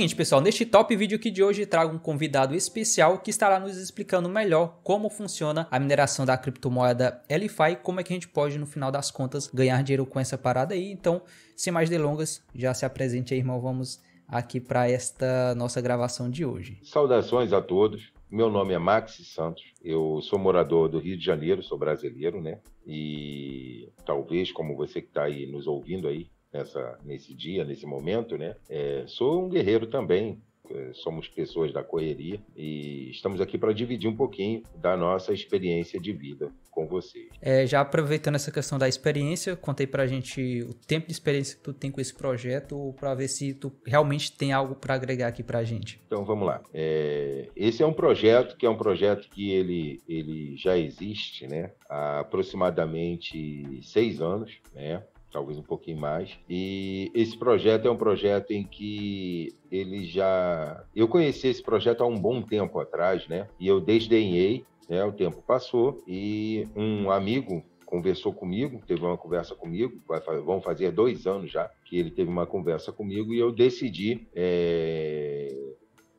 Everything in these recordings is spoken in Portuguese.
seguinte, pessoal, neste top vídeo aqui de hoje trago um convidado especial que estará nos explicando melhor como funciona a mineração da criptomoeda LFI, como é que a gente pode no final das contas ganhar dinheiro com essa parada aí. Então, sem mais delongas, já se apresente aí, irmão, vamos aqui para esta nossa gravação de hoje. Saudações a todos. Meu nome é Maxi Santos, eu sou morador do Rio de Janeiro, sou brasileiro, né? E talvez, como você que está aí nos ouvindo aí, nessa, nesse dia, nesse momento, né? É, sou um guerreiro também. É, somos pessoas da correria e estamos aqui para dividir um pouquinho da nossa experiência de vida com vocês. É, já aproveitando essa questão da experiência, contei para a gente o tempo de experiência que tu tem com esse projeto para ver se tu realmente tem algo para agregar aqui para a gente. Então vamos lá. É, esse é um projeto que é um projeto que ele, ele já existe, né? Há aproximadamente seis anos, né? talvez um pouquinho mais. E esse projeto é um projeto em que ele já. Eu conheci esse projeto há um bom tempo atrás, né? E eu desdenhei, né? O tempo passou e um amigo conversou comigo, teve uma conversa comigo, vai, vão fazer dois anos já que ele teve uma conversa comigo e eu decidi é,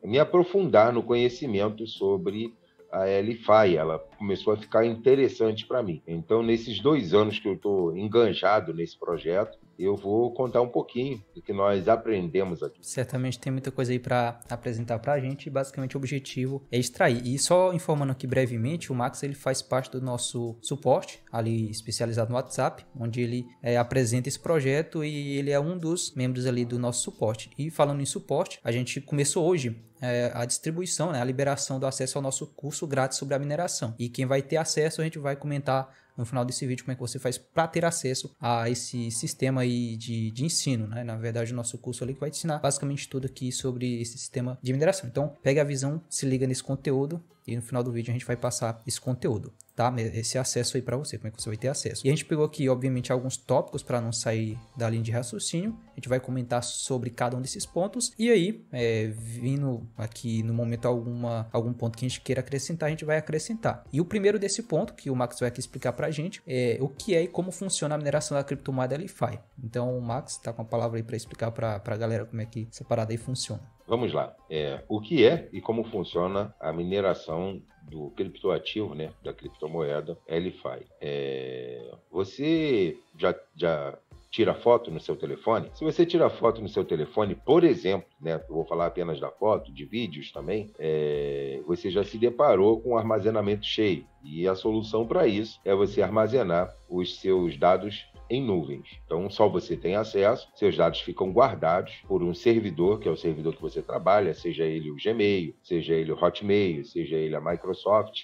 me aprofundar no conhecimento sobre a LFI ela começou a ficar interessante para mim. Então, nesses dois anos que eu estou enganjado nesse projeto, eu vou contar um pouquinho do que nós aprendemos aqui. Certamente tem muita coisa aí para apresentar para a gente. Basicamente, o objetivo é extrair. E só informando aqui brevemente, o Max ele faz parte do nosso suporte ali especializado no WhatsApp, onde ele é, apresenta esse projeto e ele é um dos membros ali do nosso suporte. E falando em suporte, a gente começou hoje é, a distribuição, né, a liberação do acesso ao nosso curso grátis sobre a mineração. E quem vai ter acesso, a gente vai comentar no final desse vídeo como é que você faz para ter acesso a esse sistema aí de, de ensino, né? Na verdade, o nosso curso ali que vai te ensinar basicamente tudo aqui sobre esse sistema de mineração. Então, pega a visão, se liga nesse conteúdo e no final do vídeo a gente vai passar esse conteúdo, tá? Esse acesso aí para você, como é que você vai ter acesso. E a gente pegou aqui, obviamente, alguns tópicos para não sair da linha de raciocínio. A gente vai comentar sobre cada um desses pontos. E aí, é, vindo aqui no momento alguma, algum ponto que a gente queira acrescentar, a gente vai acrescentar. E o primeiro desse ponto, que o Max vai aqui explicar para a gente, é o que é e como funciona a mineração da criptomoeda LiFi. Então, o Max está com a palavra aí para explicar para a galera como é que essa parada aí funciona. Vamos lá. É, o que é e como funciona a mineração do criptoativo, né, da criptomoeda LFI? É, você já, já tira foto no seu telefone? Se você tira foto no seu telefone, por exemplo, né, vou falar apenas da foto, de vídeos também, é, você já se deparou com um armazenamento cheio. E a solução para isso é você armazenar os seus dados em nuvens. Então, só você tem acesso, seus dados ficam guardados por um servidor, que é o servidor que você trabalha, seja ele o Gmail, seja ele o Hotmail, seja ele a Microsoft.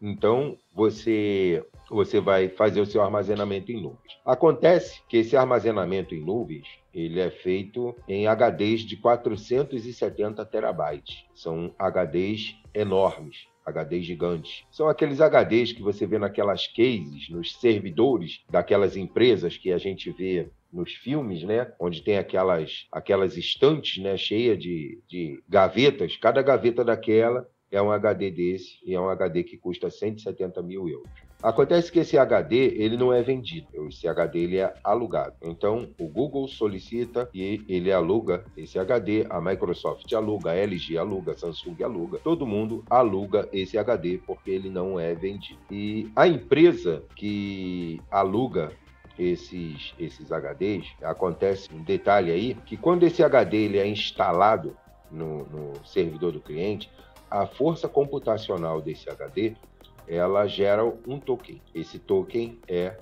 Então, você você vai fazer o seu armazenamento em nuvens. Acontece que esse armazenamento em nuvens ele é feito em HDs de 470 terabytes. São HDs enormes. HDs gigantes. São aqueles HDs que você vê naquelas cases, nos servidores daquelas empresas que a gente vê nos filmes, né? Onde tem aquelas, aquelas estantes, né? Cheia de, de gavetas. Cada gaveta daquela é um HD desse e é um HD que custa 170 mil euros. Acontece que esse HD ele não é vendido, esse HD ele é alugado. Então o Google solicita e ele aluga esse HD, a Microsoft aluga, a LG aluga, a Samsung aluga, todo mundo aluga esse HD porque ele não é vendido. E a empresa que aluga esses, esses HDs, acontece um detalhe aí, que quando esse HD ele é instalado no, no servidor do cliente, a força computacional desse HD ela gera um token. Esse token é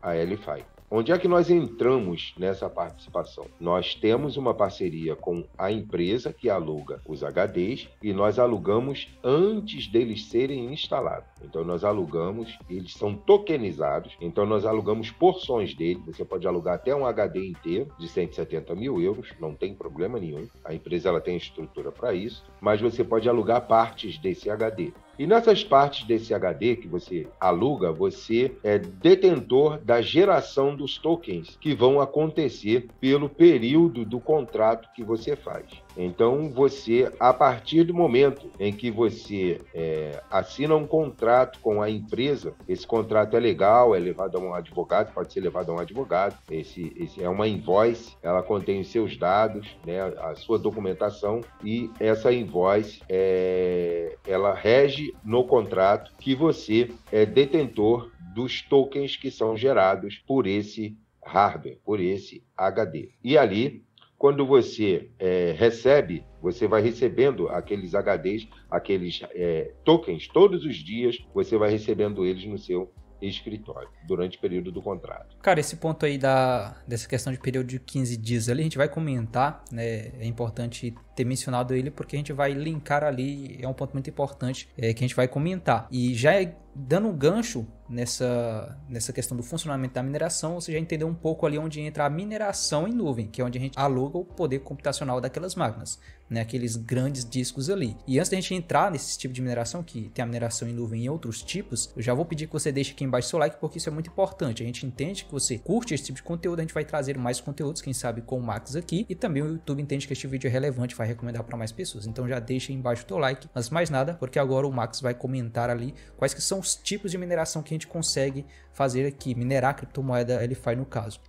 a LFI. Onde é que nós entramos nessa participação? Nós temos uma parceria com a empresa que aluga os HDs e nós alugamos antes deles serem instalados. Então nós alugamos, eles são tokenizados, então nós alugamos porções dele. Você pode alugar até um HD inteiro de 170 mil euros, não tem problema nenhum. A empresa ela tem estrutura para isso, mas você pode alugar partes desse HD. E nessas partes desse HD que você aluga, você é detentor da geração dos tokens que vão acontecer pelo período do contrato que você faz. Então, você, a partir do momento em que você é, assina um contrato com a empresa, esse contrato é legal, é levado a um advogado, pode ser levado a um advogado, esse, esse é uma invoice, ela contém os seus dados, né, a sua documentação, e essa invoice, é, ela rege no contrato que você é detentor dos tokens que são gerados por esse hardware, por esse HD. E ali quando você é, recebe, você vai recebendo aqueles HDs, aqueles é, tokens, todos os dias, você vai recebendo eles no seu escritório, durante o período do contrato. Cara, esse ponto aí da, dessa questão de período de 15 dias ali, a gente vai comentar, né? É importante ter mencionado ele, porque a gente vai linkar ali, é um ponto muito importante é, que a gente vai comentar. E já é dando um gancho nessa, nessa questão do funcionamento da mineração, você já entendeu um pouco ali onde entra a mineração em nuvem, que é onde a gente aluga o poder computacional daquelas máquinas, né? aqueles grandes discos ali. E antes da gente entrar nesse tipo de mineração, que tem a mineração em nuvem e outros tipos, eu já vou pedir que você deixe aqui embaixo seu like, porque isso é muito importante. A gente entende que você curte esse tipo de conteúdo, a gente vai trazer mais conteúdos, quem sabe com o Max aqui, e também o YouTube entende que este vídeo é relevante, vai recomendar para mais pessoas. Então já deixa embaixo o teu like, mas mais nada, porque agora o Max vai comentar ali quais que são os tipos de mineração que a gente consegue fazer aqui, minerar criptomoeda LFI no caso?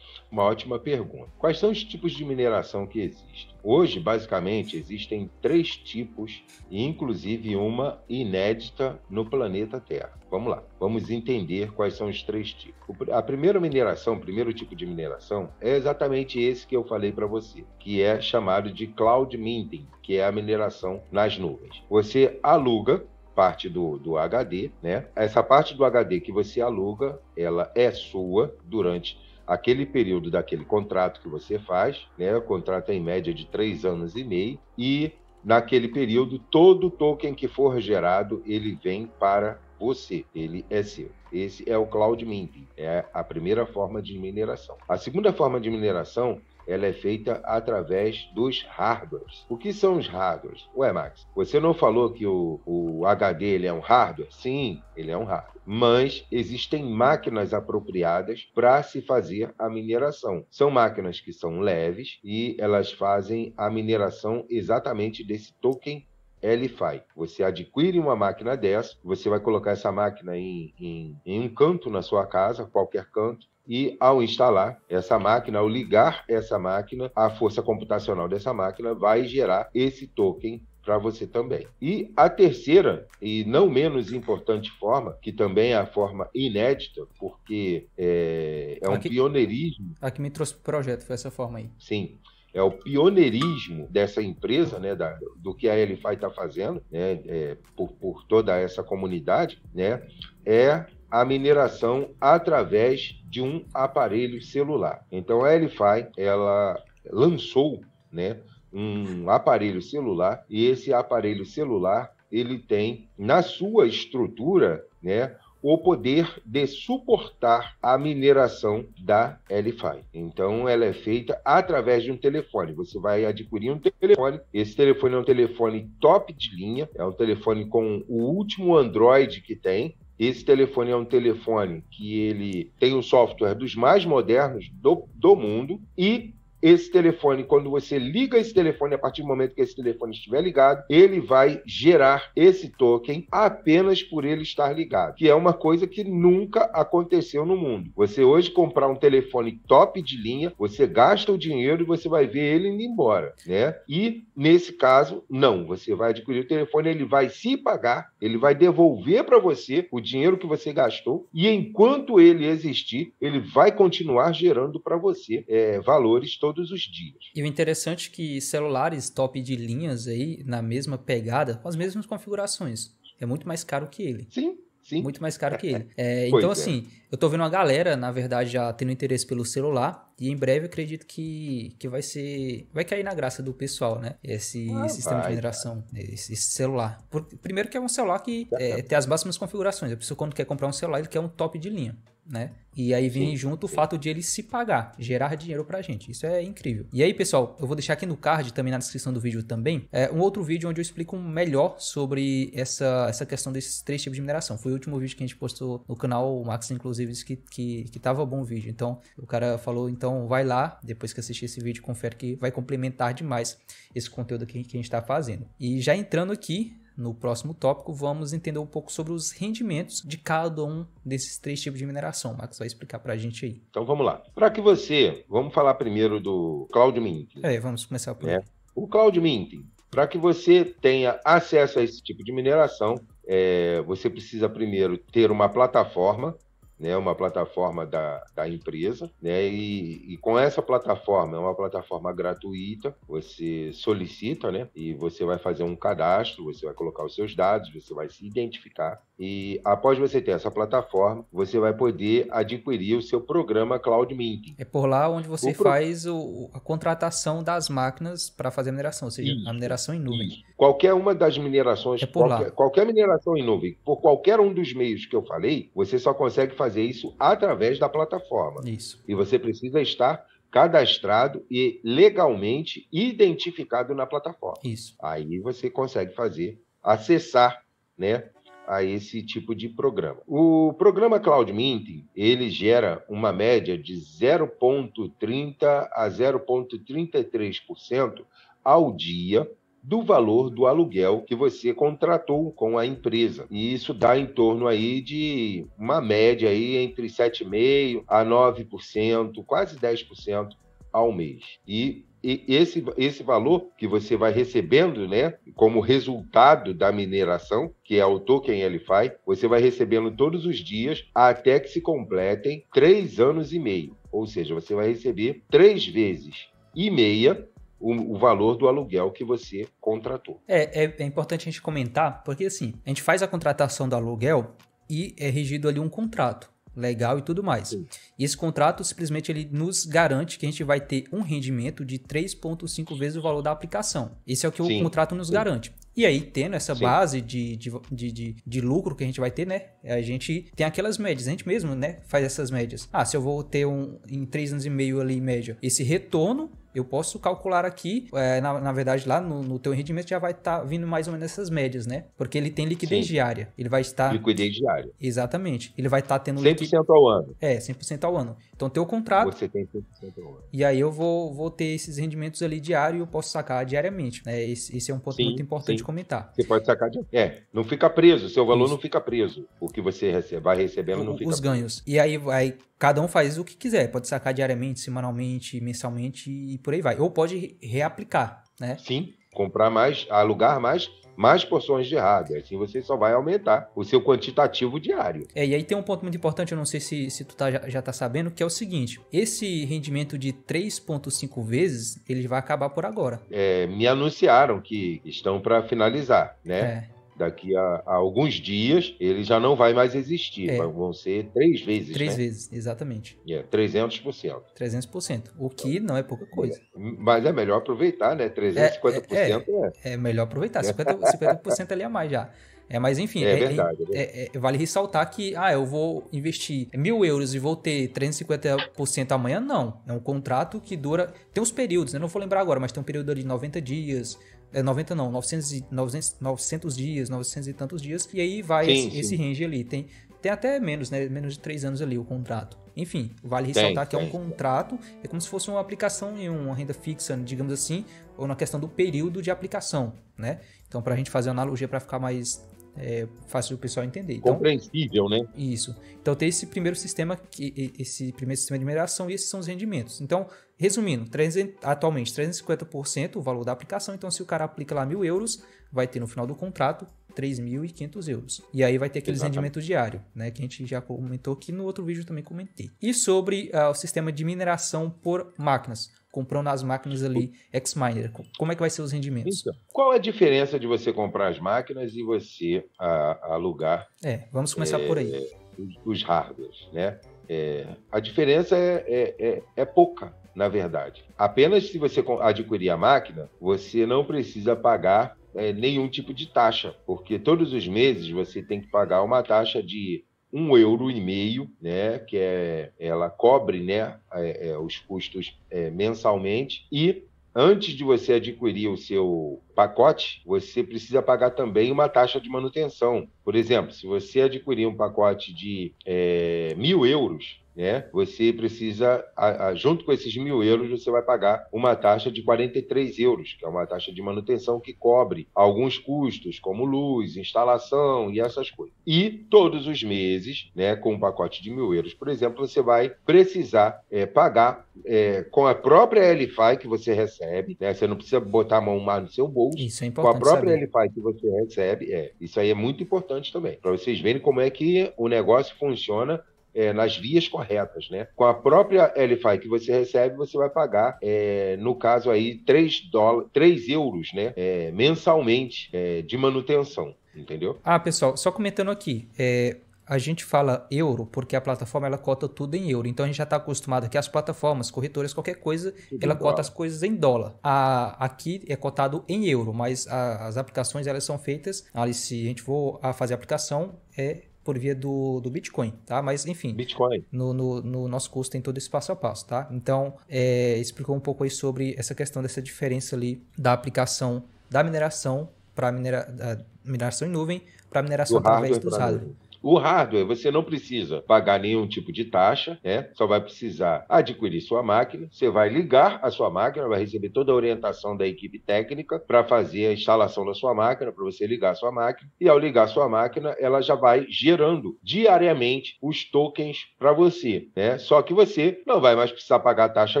Uma ótima pergunta. Quais são os tipos de mineração que existem? Hoje, basicamente, existem três tipos, inclusive uma inédita no planeta Terra. Vamos lá, vamos entender quais são os três tipos. A primeira mineração, o primeiro tipo de mineração, é exatamente esse que eu falei para você, que é chamado de cloud minting, que é a mineração nas nuvens. Você aluga parte do, do HD, né? Essa parte do HD que você aluga, ela é sua durante aquele período daquele contrato que você faz, né? O contrato é em média de três anos e meio e naquele período todo token que for gerado ele vem para você, ele é seu. Esse é o cloud mining, é a primeira forma de mineração. A segunda forma de mineração ela é feita através dos hardwares. O que são os hardwares? Ué, Max, você não falou que o, o HD ele é um hardware? Sim, ele é um hardware. Mas existem máquinas apropriadas para se fazer a mineração. São máquinas que são leves e elas fazem a mineração exatamente desse token LFI. Você adquire uma máquina dessa, você vai colocar essa máquina em, em, em, um canto na sua casa, qualquer canto, e ao instalar essa máquina, ao ligar essa máquina, a força computacional dessa máquina vai gerar esse token para você também. E a terceira, e não menos importante forma, que também é a forma inédita, porque é, é um pioneirismo. A que me trouxe o projeto foi essa forma aí. Sim é o pioneirismo dessa empresa, né, da, do que a LFI está fazendo, né, é, por, por, toda essa comunidade, né, é a mineração através de um aparelho celular. Então a LFI ela lançou, né, um aparelho celular e esse aparelho celular ele tem na sua estrutura, né, o poder de suportar a mineração da LFI. Então, ela é feita através de um telefone. Você vai adquirir um telefone. Esse telefone é um telefone top de linha, é um telefone com o último Android que tem, esse telefone é um telefone que ele tem o software dos mais modernos do, do mundo e esse telefone, quando você liga esse telefone, a partir do momento que esse telefone estiver ligado, ele vai gerar esse token apenas por ele estar ligado, que é uma coisa que nunca aconteceu no mundo. Você hoje comprar um telefone top de linha, você gasta o dinheiro e você vai ver ele indo embora, né? E nesse caso, não, você vai adquirir o telefone, ele vai se pagar, ele vai devolver para você o dinheiro que você gastou e enquanto ele existir, ele vai continuar gerando para você é, valores todos todos os dias. E o interessante é que celulares top de linhas aí, na mesma pegada, com as mesmas configurações, é muito mais caro que ele. Sim, Sim. Muito mais caro que ele. É, então, é. assim, eu tô vendo uma galera, na verdade, já tendo interesse pelo celular. E em breve eu acredito que, que vai ser. Vai cair na graça do pessoal, né? Esse ah, sistema vai, de mineração, esse, esse, celular. Por, primeiro que é um celular que é, é, tem as máximas configurações. A pessoa, quando quer comprar um celular, ele quer um top de linha né? E aí vem sim, junto sim. o fato de ele se pagar, gerar dinheiro pra gente. Isso é incrível. E aí, pessoal, eu vou deixar aqui no card, também na descrição do vídeo também, é, um outro vídeo onde eu explico melhor sobre essa, essa questão desses três tipos de mineração. Foi o último vídeo que a gente postou no canal, o Max, inclusive, disse que, que, que tava bom o vídeo. Então, o cara falou, então vai lá, depois que assistir esse vídeo, confere que vai complementar demais esse conteúdo que, que a gente tá fazendo. E já entrando aqui no próximo tópico, vamos entender um pouco sobre os rendimentos de cada um desses três tipos de mineração. O Max vai explicar para a gente aí. Então vamos lá. Para que você, vamos falar primeiro do cloud minting. É, vamos começar por é. O cloud minting. Para que você tenha acesso a esse tipo de mineração, é, você precisa primeiro ter uma plataforma né, uma plataforma da, da empresa, né, e, e, com essa plataforma, é uma plataforma gratuita, você solicita, né, e você vai fazer um cadastro, você vai colocar os seus dados, você vai se identificar, e após você ter essa plataforma, você vai poder adquirir o seu programa Cloud Minting. É por lá onde você o faz pro... o, a contratação das máquinas para fazer a mineração, ou seja, Isso. a mineração em nuvem. Isso. Qualquer uma das minerações, é qualquer, qualquer, mineração em nuvem, por qualquer um dos meios que eu falei, você só consegue fazer isso através da plataforma. Isso. E você precisa estar cadastrado e legalmente identificado na plataforma. Isso. Aí você consegue fazer, acessar, né, a esse tipo de programa. O programa Cloud Minting, ele gera uma média de 0.30 a 0.33% ao dia do valor do aluguel que você contratou com a empresa. E isso dá em torno aí de uma média aí entre 7,5% a 9%, quase 10% ao mês. E e esse, esse valor que você vai recebendo, né, como resultado da mineração, que é o token LFI, você vai recebendo todos os dias até que se completem três anos e meio. Ou seja, você vai receber três vezes e meia o, o, valor do aluguel que você contratou. É, é, é importante a gente comentar, porque assim, a gente faz a contratação do aluguel e é regido ali um contrato legal e tudo mais. Sim. E esse contrato simplesmente ele nos garante que a gente vai ter um rendimento de 3,5 vezes o valor da aplicação. Esse é o que Sim. o contrato nos Sim. garante. E aí, tendo essa base de, de, de, de, lucro que a gente vai ter, né? A gente tem aquelas médias, a gente mesmo, né? Faz essas médias. Ah, se eu vou ter um em três anos e meio ali, média, esse retorno, eu posso calcular aqui, é, na, na, verdade lá no, no teu rendimento já vai estar tá vindo mais ou menos essas médias, né? Porque ele tem liquidez Sim. diária. Ele vai estar... Liquidez diária. Exatamente. Ele vai estar tá tendo... 100% liqui... ao ano. É, 100% ao ano. Então, teu contrato... Você tem 100% ao ano. E aí eu vou, vou ter esses rendimentos ali diário e eu posso sacar diariamente. Né? Esse, esse é um ponto sim, muito importante sim. comentar. Você pode sacar diariamente. É, não fica preso, seu valor Isso. não fica preso. O que você recebe, vai recebendo não fica Os preso. ganhos. E aí vai cada um faz o que quiser, pode sacar diariamente, semanalmente, mensalmente e por aí vai. Ou pode reaplicar, né? Sim, comprar mais, alugar mais, mais porções de diárias. Assim você só vai aumentar o seu quantitativo diário. É, e aí tem um ponto muito importante, eu não sei se, se tu tá, já, já tá sabendo, que é o seguinte: esse rendimento de 3,5 vezes, ele vai acabar por agora. É, me anunciaram que estão para finalizar, né? É daqui a, a, alguns dias, ele já não vai mais existir. É. Vão ser três vezes. Três né? vezes, exatamente. É, 300%. 300%. O que não é pouca coisa. É, mas é melhor aproveitar, né? 350% é, é. É, é, é melhor aproveitar. 50%, 50% ali a mais já. É, mas enfim, é, é, verdade, é, é, vale ressaltar que, ah, eu vou investir mil euros e vou ter 350% amanhã, não. É um contrato que dura. Tem uns períodos, né? Não vou lembrar agora, mas tem um período de 90 dias, é 90 não, 900, 900, 900 dias, 900 e tantos dias. E aí vai sim, esse, sim. esse range ali. Tem, tem até menos, né? Menos de três anos ali o contrato. Enfim, vale ressaltar tem, que é um contrato, é como se fosse uma aplicação em uma renda fixa, digamos assim, ou na questão do período de aplicação, né? Então, para a gente fazer uma analogia para ficar mais é, fácil do pessoal entender. Então, Compreensível, né? Isso. Então tem esse primeiro sistema, que, esse primeiro sistema de mineração e esses são os rendimentos. Então, resumindo, 300, atualmente 350% o valor da aplicação. Então, se o cara aplica lá mil euros, vai ter no final do contrato 3.500 euros. E aí vai ter aqueles Exatamente. rendimentos diários, né? Que a gente já comentou aqui no outro vídeo também comentei. E sobre uh, o sistema de mineração por máquinas comprando as máquinas ali ex-miner? Como é que vai ser os rendimentos? Então, qual é a diferença de você comprar as máquinas e você a, a alugar? É, vamos começar é, por aí. Eh, os, os hardwares, né? É, a diferença é, é, é, é pouca, na verdade. Apenas se você adquirir a máquina, você não precisa pagar eh, nenhum tipo de taxa, porque todos os meses você tem que pagar uma taxa de um euro e meio, né, que é, ela cobre né, é, é, os custos é, mensalmente e antes de você adquirir o seu pacote, você precisa pagar também uma taxa de manutenção. Por exemplo, se você adquirir um pacote de é, mil euros, né, você precisa, a, a, junto com esses mil euros, você vai pagar uma taxa de 43 euros, que é uma taxa de manutenção que cobre alguns custos, como luz, instalação e essas coisas. E todos os meses, né, com um pacote de mil euros, por exemplo, você vai precisar é, pagar é, com a própria LFI que você recebe, né, você não precisa botar a mão mais no seu bolso gols. Isso é Com a própria LFI que você recebe, é. Isso aí é muito importante também. Para vocês verem como é que o negócio funciona é, nas vias corretas, né? Com a própria LFI que você recebe, você vai pagar, é, no caso aí, 3, dólares, 3 euros, né? É, mensalmente é, de manutenção. Entendeu? Ah, pessoal, só comentando aqui, é, a gente fala euro porque a plataforma ela cota tudo em euro. Então a gente já está acostumado que as plataformas, corretoras, qualquer coisa, tudo ela cota as coisas em dólar. A, aqui é cotado em euro, mas a, as aplicações elas são feitas. Ali, se a gente for a fazer a aplicação, é por via do, do Bitcoin, tá? Mas enfim, Bitcoin. No, no, no, nosso curso tem todo esse passo a passo, tá? Então, é, explicou um pouco aí sobre essa questão dessa diferença ali da aplicação da mineração para minera, mineração em nuvem para mineração do através hardware dos hardware. O hardware, você não precisa pagar nenhum tipo de taxa, né? Só vai precisar adquirir sua máquina, você vai ligar a sua máquina, vai receber toda a orientação da equipe técnica para fazer a instalação da sua máquina, para você ligar a sua máquina. E ao ligar a sua máquina, ela já vai gerando diariamente os tokens para você, né? Só que você não vai mais precisar pagar taxa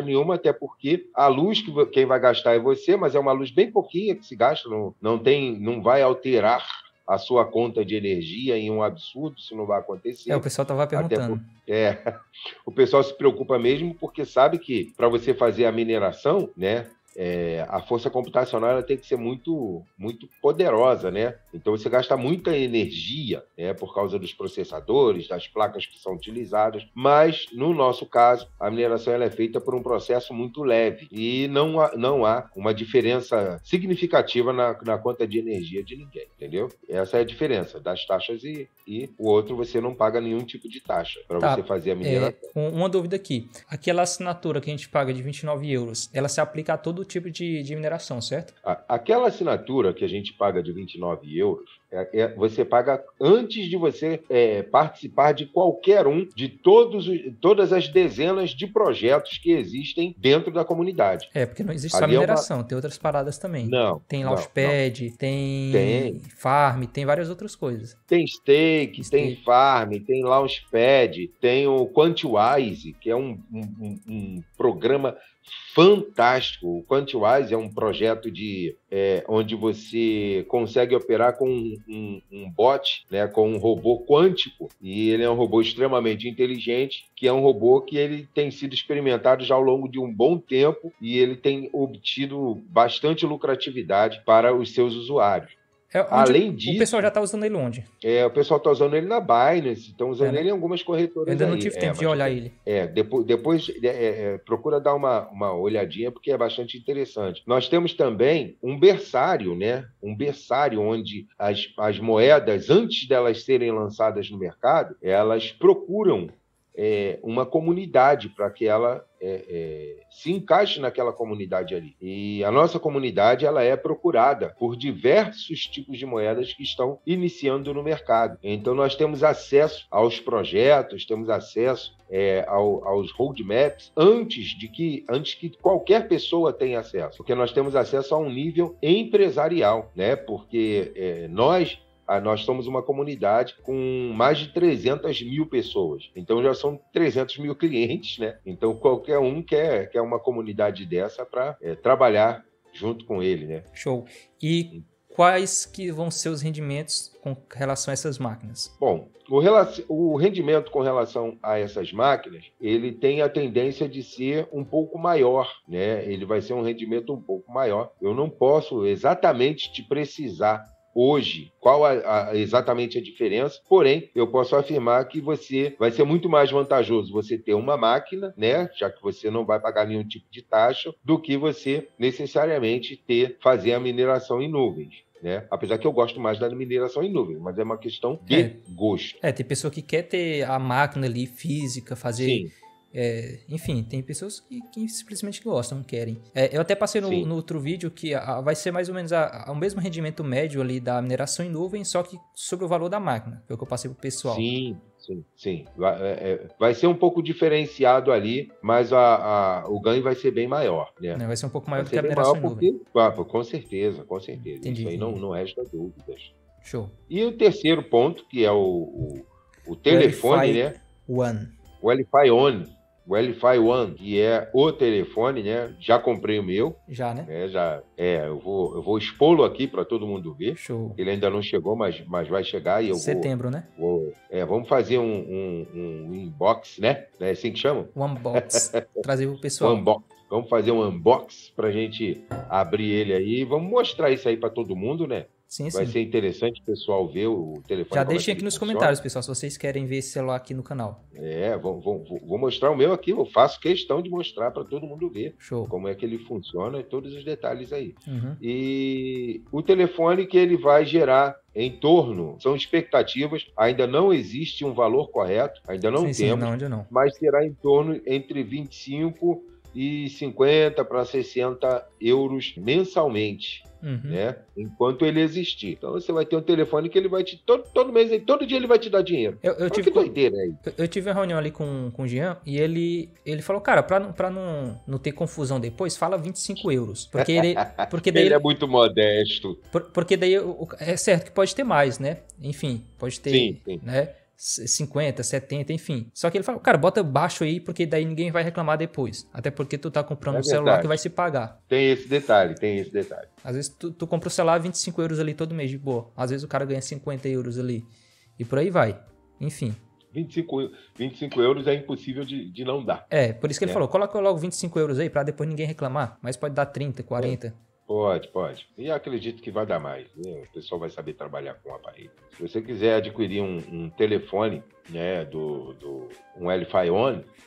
nenhuma, até porque a luz que quem vai gastar é você, mas é uma luz bem pouquinha que se gasta, não, não tem, não vai alterar a sua conta de energia em um absurdo, isso não vai acontecer. É, o pessoal estava perguntando. Por, é, o pessoal se preocupa mesmo porque sabe que para você fazer a mineração, né, é, a força computacional ela tem que ser muito, muito poderosa, né? Então você gasta muita energia, né, por causa dos processadores, das placas que são utilizadas. Mas no nosso caso, a mineração ela é feita por um processo muito leve e não há, não há uma diferença significativa na, na conta de energia de ninguém, entendeu? Essa é a diferença das taxas e, e o outro você não paga nenhum tipo de taxa para tá. você fazer a é, mineração. É, uma dúvida aqui: aquela assinatura que a gente paga de 29 euros, ela se aplica a todo tipo de, de mineração, certo? Aquela assinatura que a gente paga de 29 euros, é, é, você paga antes de você é, participar de qualquer um de todos, todas as dezenas de projetos que existem dentro da comunidade. É, porque não existe só mineração, é uma... tem outras paradas também. Não. Tem Launchpad, tem, tem farm, tem várias outras coisas. Tem stake, stake. tem farm, tem Launchpad, tem o quantwise que é um, um, um programa fantástico. O quantwise é um projeto de é, onde você consegue operar com um, um bot né, com um robô quântico, e ele é um robô extremamente inteligente, que é um robô que ele tem sido experimentado já ao longo de um bom tempo e ele tem obtido bastante lucratividade para os seus usuários. É Além disso. O pessoal já está usando ele onde? É, o pessoal está usando ele na Binance, estão usando é, né? ele em algumas corretoras. Eu ainda não tive aí. É, tempo é, de olhar ele. É, depois, depois é, é, procura dar uma, uma olhadinha, porque é bastante interessante. Nós temos também um berçário, né? Um berçário onde as, as moedas, antes delas serem lançadas no mercado, elas procuram é, uma comunidade para que ela é, é, se encaixe naquela comunidade ali. E a nossa comunidade ela é procurada por diversos tipos de moedas que estão iniciando no mercado. Então nós temos acesso aos projetos, temos acesso é, ao, aos roadmaps antes de que antes que qualquer pessoa tenha acesso, porque nós temos acesso a um nível empresarial, né? Porque é, nós ah, nós somos uma comunidade com mais de 300 mil pessoas. Então já são 300 mil clientes, né? Então qualquer um quer, quer uma comunidade dessa para é, trabalhar junto com ele, né? Show. E quais que vão ser os rendimentos com relação a essas máquinas? Bom, o, relacion... o rendimento com relação a essas máquinas, ele tem a tendência de ser um pouco maior, né? Ele vai ser um rendimento um pouco maior. Eu não posso exatamente te precisar hoje, qual a, a, exatamente a diferença. Porém, eu posso afirmar que você vai ser muito mais vantajoso você ter uma máquina, né, já que você não vai pagar nenhum tipo de taxa, do que você necessariamente ter fazer a mineração em nuvens. Né? Apesar que eu gosto mais da mineração em nuvem, mas é uma questão de é. gosto. É, tem pessoa que quer ter a máquina ali física, fazer Sim. É, enfim, tem pessoas que, que, simplesmente gostam, querem. É, eu até passei no, no outro vídeo que a, a, vai ser mais ou menos a, o mesmo rendimento médio ali da mineração em nuvem, só que sobre o valor da máquina, foi o que eu passei pro pessoal. Sim, sim, sim. Vai, é, é vai ser um pouco diferenciado ali, mas a, o ganho vai ser bem maior, né? É, vai ser um pouco maior vai do que a mineração maior porque, em nuvem. Claro, ah, com certeza, com certeza. Entendi, Isso aí não, não resta dúvidas. Show. E o terceiro ponto, que é o, o, o telefone, o né? One. O Wi-Fi On o wi fi One, que é o telefone, né? Já comprei o meu. Já, né? É, já. É, eu vou, eu vou expô-lo aqui para todo mundo ver. Show. Ele ainda não chegou, mas, mas vai chegar e eu Setembro, vou, né? Vou, é, vamos fazer um, um, um inbox, né? É assim que chama? Um unbox. Trazer o pessoal. Um unbox. Vamos fazer um unbox para gente abrir ele aí. Vamos mostrar isso aí para todo mundo, né? Sim, Vai ser interessante o pessoal ver o telefone. Já é deixem aqui nos comentários, pessoal, se vocês querem ver esse celular aqui no canal. É, vou, vou, vou mostrar o meu aqui, eu faço questão de mostrar para todo mundo ver Show. como é que ele funciona e todos os detalhes aí. Uhum. E o telefone que ele vai gerar em torno. São expectativas, ainda não existe um valor correto, ainda não sim, temos, sim, não, não. mas será em torno entre 25 e 50 para 60 euros mensalmente uhum. né? Enquanto ele existir. Então você vai ter um telefone que ele vai te. Todo, todo mês, todo dia ele vai te dar dinheiro. Eu, eu tive, que doideira aí. Eu, eu, tive uma reunião ali com, com o Jean e ele, ele falou, cara, pra, não, pra não, não ter confusão depois, fala 25 euros. Porque ele. Porque daí, ele é muito modesto. porque daí é certo que pode ter mais, né? Enfim, pode ter. Sim, sim. né? 50, 70, enfim. Só que ele fala, cara, bota baixo aí, porque daí ninguém vai reclamar depois. Até porque tu tá comprando é um celular que vai se pagar. Tem esse detalhe, tem esse detalhe. Às vezes tu, tu compra o celular 25 euros ali todo mês, de boa. Às vezes o cara ganha 50 euros ali. E por aí vai. Enfim. 25, 25 euros é impossível de, de não dar. É, por isso que ele é. falou, coloca logo 25 euros aí, pra depois ninguém reclamar. Mas pode dar 30, 40. É. Pode, pode. E acredito que vai dar mais. Né? O pessoal vai saber trabalhar com o aparelho. Se você quiser adquirir um, um telefone, né, do, do um l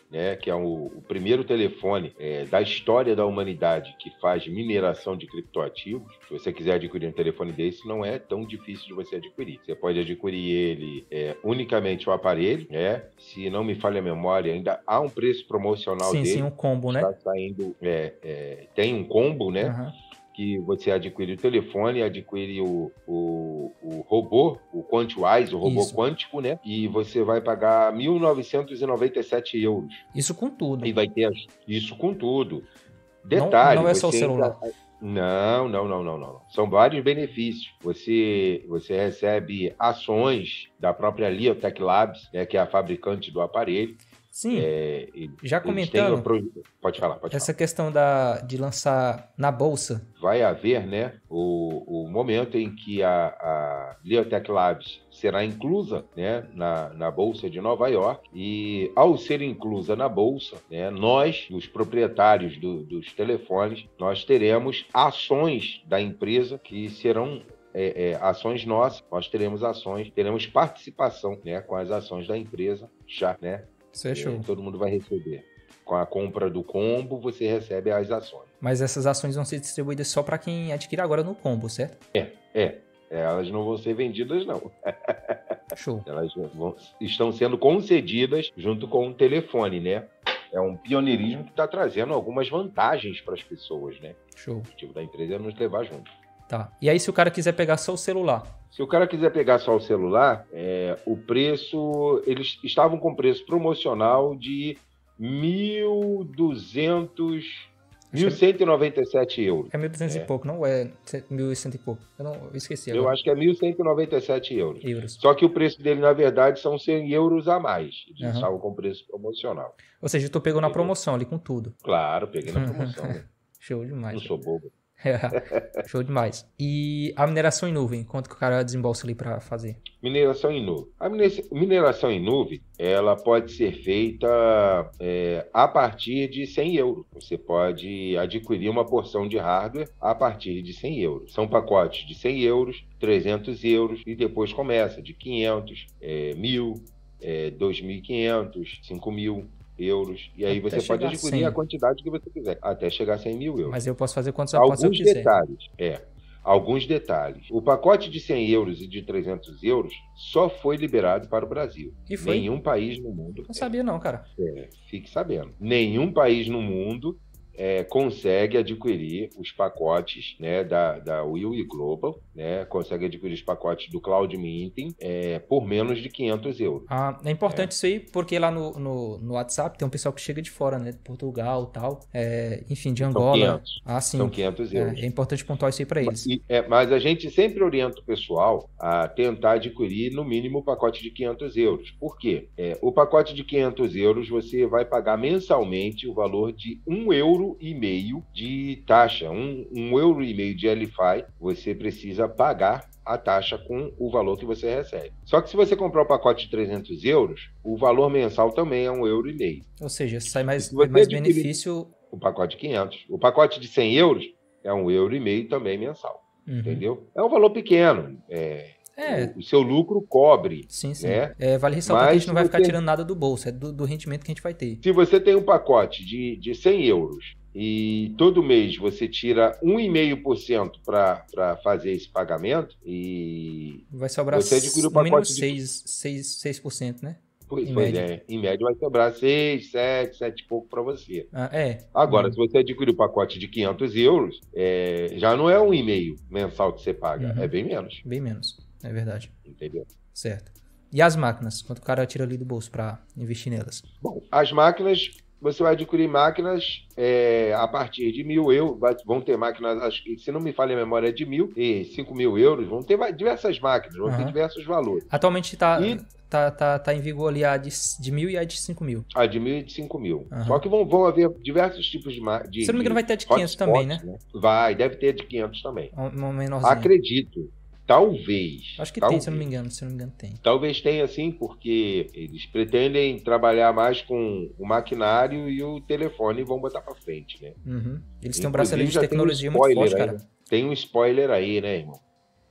né, que é o, o primeiro telefone é, da história da humanidade que faz mineração de criptoativos. Se você quiser adquirir um telefone desse, não é tão difícil de você adquirir. Você pode adquirir ele é, unicamente o aparelho, né? Se não me falha a memória, ainda há um preço promocional sim, dele. Sim, sim, um combo, né? Tá saindo, é, é, tem um combo, né? Uhum que você adquire o telefone, adquire o, o, o robô, o Quantwise, o robô Isso. quântico, né? E você vai pagar 1.997 euros. Isso com tudo. E vai ter isso com tudo. Detalhe. Não, não é só o celular. Não, não, não, não, não. São vários benefícios. Você, você recebe ações da própria Liotech Labs, né, que é a fabricante do aparelho. Sim. É, Já comentando. Pode falar, pode Essa falar. questão da, de lançar na bolsa. Vai haver, né, o, o momento em que a, a Leotech Labs será inclusa né, na, na Bolsa de Nova York. E ao ser inclusa na Bolsa, né, nós, os proprietários do, dos telefones, nós teremos ações da empresa que serão é, é, ações nossas, nós teremos ações, teremos participação né, com as ações da empresa já, né? Isso é show. Todo mundo vai receber. Com a compra do combo, você recebe as ações. Mas essas ações vão ser distribuídas só para quem adquire agora no combo, certo? É, é. Elas não vão ser vendidas, não. Show. Elas vão, estão sendo concedidas junto com o telefone, né? É um pioneirismo que está trazendo algumas vantagens para as pessoas, né? Show. O objetivo da empresa é nos levar junto. Tá. E aí, se o cara quiser pegar só o celular? Se o cara quiser pegar só o celular, é, o preço. Eles estavam com preço promocional de 1.200. 1.197 é- euros. É 1.200 é. e pouco, não é 1.100 e pouco. Eu, não, eu esqueci. Agora. Eu acho que é 1.197 euros. euros. Só que o preço dele, na verdade, são 100 euros a mais. Eles uhum. estavam com preço promocional. Ou seja, tu pegou na promoção ali com tudo. Claro, peguei na promoção. Né? Show demais. Não sou bobo. Show demais. E a mineração em nuvem, quanto que o cara desembolsa ali para fazer? Mineração em nuvem. A mineração em nuvem, ela pode ser feita é, a partir de 100 euros. Você pode adquirir uma porção de hardware a partir de 100 euros. São pacotes de 100 euros, 300 euros e depois começa de 500, é, 1000, é, 2.500, 5.000 euros. E aí até você pode adquirir a, a quantidade que você quiser, até chegar a 100 mil euros. Mas eu posso fazer quantos aportes eu quiser. Detalhes, é alguns detalhes. O pacote de 100 euros e de 300 euros só foi liberado para o Brasil. E foi? Nenhum país no mundo. Não sabia não, cara. É, fique sabendo. Nenhum país no mundo é, consegue adquirir os pacotes né, da, da Will e Global, né, consegue adquirir os pacotes do Cloud Minting é, por menos de 500 euros. Ah, é importante é. isso aí, porque lá no, no, no, WhatsApp tem um pessoal que chega de fora, né, de Portugal tal, é, enfim, de Angola. São 500, ah, sim. São 500 é, euros. É, importante pontuar isso aí para eles. E, é, mas a gente sempre orienta o pessoal a tentar adquirir no mínimo o pacote de 500 euros. Por quê? o pacote de 500 euros você vai pagar mensalmente o valor de 1 euro euro e meio de taxa. Um, um euro e meio de LFI você precisa pagar a taxa com o valor que você recebe. Só que se você comprar o um pacote de 300 euros, o valor mensal também é um euro e meio. Ou seja, sai mais, mais benefício... O pacote de 500. O pacote de 100 euros é um euro e meio também mensal. Uhum. Entendeu? É um valor pequeno. É, é. O, o seu lucro cobre. Sim, sim. Né? É, vale ressaltar Mas que a gente não vai ficar tem... tirando nada do bolso, é do, do, rendimento que a gente vai ter. Se você tem um pacote de, de 100 euros e todo mês você tira 1,5% para fazer esse pagamento e. Vai sobrar você adquire o pacote mínimo 6, de... 6, 6%, né? Pois, em pois média. é. Em média vai sobrar 6, 7, 7 e pouco para você. Ah, é. Agora, hum. se você adquirir o um pacote de 500 euros, é, já não é um e-mail mensal que você paga, uhum. é bem menos. Bem menos. É verdade. Entendeu? Certo. E as máquinas? Quanto o cara tira ali do bolso para investir nelas? Bom, as máquinas, você vai adquirir máquinas é, a partir de mil euros. vão ter máquinas, acho que, se não me falha a memória, de mil e cinco mil euros. Vão ter diversas máquinas, vão uhum. ter diversos valores. Atualmente está. E... Tá, tá, tá em vigor ali a de, de mil e a de cinco mil. A de mil e de cinco mil. Uhum. Só que vão, vão haver diversos tipos de. máquinas. Se não me engano, vai ter de 500 também, né? né? Vai, deve ter de 500 também. Acredito. Talvez. Acho que talvez, tem, se não me engano, se não me engano tem. Talvez tenha sim, porque eles pretendem trabalhar mais com o maquinário e o telefone e vão botar para frente, né? Uhum. Eles têm um bracelete de tecnologia um muito forte, cara. Né? Tem um spoiler aí, né, irmão?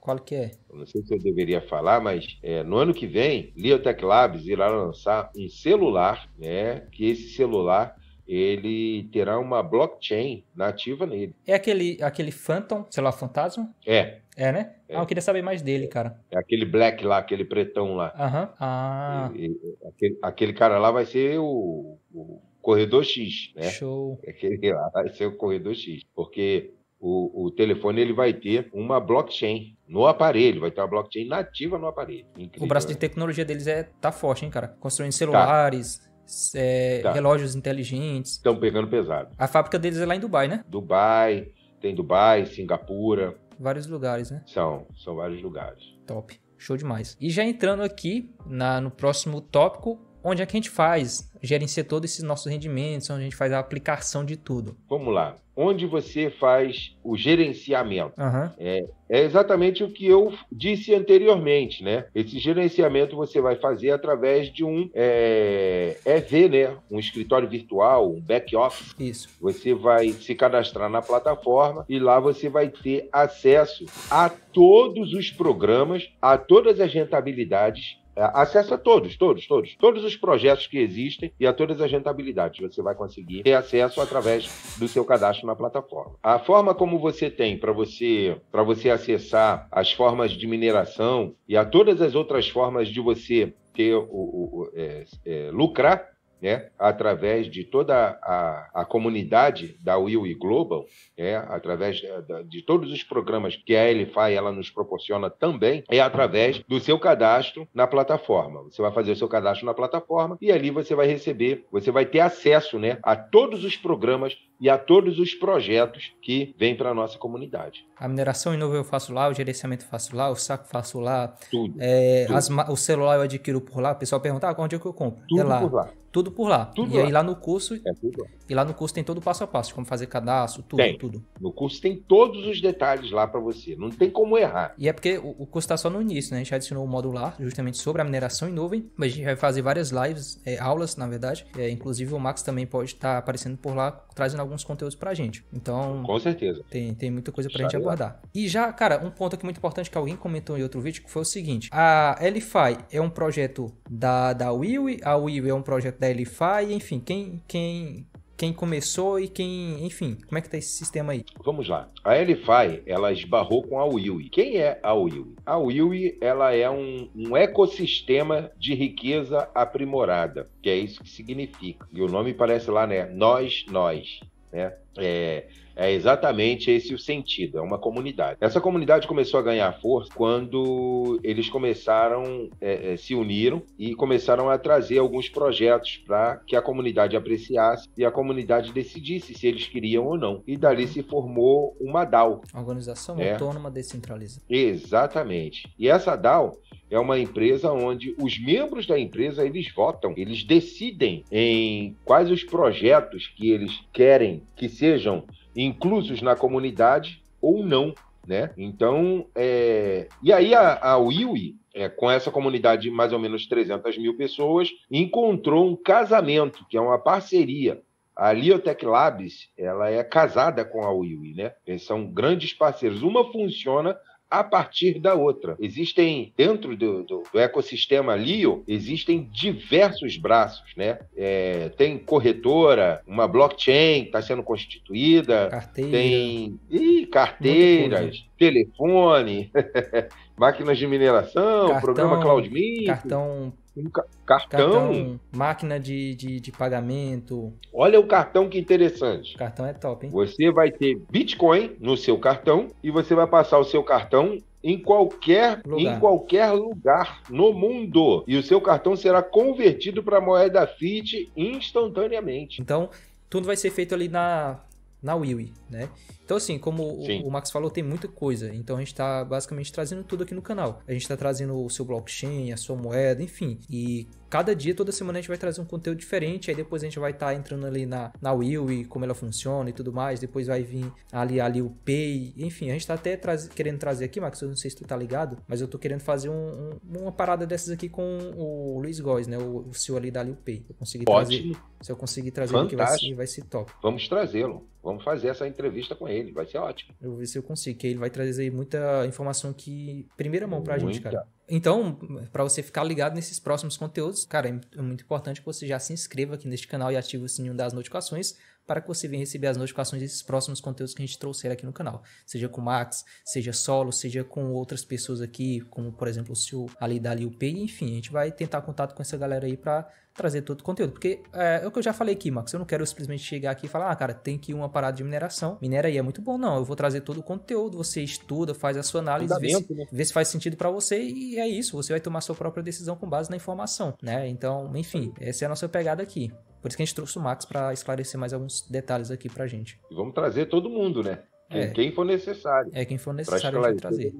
Qual que é? não sei se eu deveria falar, mas é, no ano que vem, Liotech Labs irá lançar um celular, né? Que esse celular ele terá uma blockchain nativa nele. É aquele, aquele Phantom, sei lá, Fantasma? É. É, né? É. Ah, eu queria saber mais dele, cara. É aquele Black lá, aquele pretão lá. Aham. Ah. E, e, aquele, aquele cara lá vai ser o, o corredor X, né? Show. Aquele é lá vai ser o corredor X. Porque o, o, telefone ele vai ter uma blockchain no aparelho, vai ter uma blockchain nativa no aparelho. Incrível, o braço né? de tecnologia deles é tá forte, hein, cara? Construindo tá. celulares, tá é, tá. relógios inteligentes. Estão pegando pesado. A fábrica deles é lá em Dubai, né? Dubai, tem Dubai, Singapura. Vários lugares, né? São, são vários lugares. Top. Show demais. E já entrando aqui na, no próximo tópico, onde é que a gente faz, gerenciar todos esses nossos rendimentos, onde a gente faz a aplicação de tudo. Vamos lá. Onde você faz o gerenciamento? Uhum. É, é, exatamente o que eu disse anteriormente, né? Esse gerenciamento você vai fazer através de um é, EV, né? Um escritório virtual, um back-office. Isso. Você vai se cadastrar na plataforma e lá você vai ter acesso a todos os programas, a todas as rentabilidades é, acesso a todos, todos, todos, todos os projetos que existem e a todas as rentabilidades. Você vai conseguir ter acesso através do seu cadastro na plataforma. A forma como você tem para você para você acessar as formas de mineração e a todas as outras formas de você ter o, o, o é, é, lucrar né, através de toda a, a comunidade da Will e Global, né, através de, de todos os programas que a LFI ela nos proporciona também, é através do seu cadastro na plataforma. Você vai fazer o seu cadastro na plataforma e ali você vai receber, você vai ter acesso né, a todos os programas e a todos os projetos que vêm para a nossa comunidade. A mineração em novo eu faço lá, o gerenciamento eu faço lá, o saco eu faço lá. Tudo. É, tudo. As, o celular eu adquiro por lá. O pessoal pergunta, ah, onde é que eu compro? Tudo é lá. por lá. Tudo por lá. Tudo e lá. aí lá no curso... É tudo lá. E lá no curso tem todo o passo a passo, como fazer cadastro, tudo, tem. tudo. No curso tem todos os detalhes lá para você, não tem como errar. E é porque o, curso está só no início, né? A gente adicionou o um módulo lá, justamente sobre a mineração em nuvem, mas a gente vai fazer várias lives, é, aulas, na verdade. É, inclusive o Max também pode estar tá aparecendo por lá, trazendo alguns conteúdos pra gente. Então... Com certeza. Tem, tem muita coisa pra a gente aguardar. E já, cara, um ponto aqui muito importante que alguém comentou em outro vídeo, que foi o seguinte. A LFI é um projeto da, da Will, a Will é um projeto da LFI, enfim, quem... quem quem começou e quem, enfim, como é que tá esse sistema aí? Vamos lá. A LFI, ela esbarrou com a WIWI. Quem é a WIWI? A WIWI, ela é um, um ecossistema de riqueza aprimorada, que é isso que significa. E o nome parece lá, né? Nós, nós, né? É, é exatamente esse o sentido, é uma comunidade. Essa comunidade começou a ganhar força quando eles começaram, é, é, se uniram e começaram a trazer alguns projetos para que a comunidade apreciasse e a comunidade decidisse se eles queriam ou não. E dali se formou uma DAO. Organização é. Autônoma Descentralizada. Exatamente. E essa DAO é uma empresa onde os membros da empresa eles votam, eles decidem em quais os projetos que eles querem que se sejam inclusos na comunidade ou não, né? Então, é... e aí a, a Wiwi, é, com essa comunidade de mais ou menos 300 mil pessoas, encontrou um casamento, que é uma parceria. A Liotech Labs, ela é casada com a Wiwi, né? Eles são grandes parceiros. Uma funciona a partir da outra. Existem, dentro do, do, do ecossistema Lio, existem diversos braços, né? É, tem corretora, uma blockchain está sendo constituída, carteira. tem Ih, carteiras, telefone, máquinas de mineração, cartão, programa Cloud Cartão um ca cartão. cartão. Máquina de, de, de, pagamento. Olha o cartão que interessante. O cartão é top, hein? Você vai ter Bitcoin no seu cartão e você vai passar o seu cartão em qualquer, lugar. em qualquer lugar no mundo. E o seu cartão será convertido para moeda fiat instantaneamente. Então, tudo vai ser feito ali na, na wii né? Então, assim, como o, o, Max falou, tem muita coisa. Então, a gente está basicamente trazendo tudo aqui no canal. A gente está trazendo o seu blockchain, a sua moeda, enfim. E cada dia, toda semana, a gente vai trazer um conteúdo diferente. Aí depois a gente vai estar tá entrando ali na, na Will e como ela funciona e tudo mais. Depois vai vir ali, ali o Pay. Enfim, a gente está até querendo trazer aqui, Max. Eu não sei se tu tá ligado, mas eu tô querendo fazer um, um, uma parada dessas aqui com o Luiz Góes, né? O, o ali da Liu Pay. Eu consegui Pode. Trazer, se eu conseguir trazer Fantástico. aqui, vai, vai ser top. Vamos trazê-lo. Vamos fazer essa entrevista com ele ele, vai ser ótimo. Eu vou ver se eu consigo, que ele vai trazer muita informação que primeira mão pra muita. gente, cara. Então, para você ficar ligado nesses próximos conteúdos, cara, é, é muito importante que você já se inscreva aqui neste canal e ative o sininho das notificações para que você venha receber as notificações desses próximos conteúdos que a gente trouxer aqui no canal. Seja com o Max, seja solo, seja com outras pessoas aqui, como por exemplo o Sil, ali da Liu Pei, enfim, a gente vai tentar contato com essa galera aí para trazer todo o conteúdo. Porque é, é, o que eu já falei aqui, Max. Eu não quero simplesmente chegar aqui e falar, ah, cara, tem que ir uma parada de mineração. Minera aí é muito bom. Não, eu vou trazer todo o conteúdo, você estuda, faz a sua análise, vê, se, né? vê se faz sentido para você e é isso. Você vai tomar sua própria decisão com base na informação, né? Então, enfim, essa é a nossa pegada aqui. Por isso que a gente trouxe o Max para esclarecer mais alguns detalhes aqui pra gente. E vamos trazer todo mundo, né? É. Quem for necessário. É, quem for necessário a gente trazer.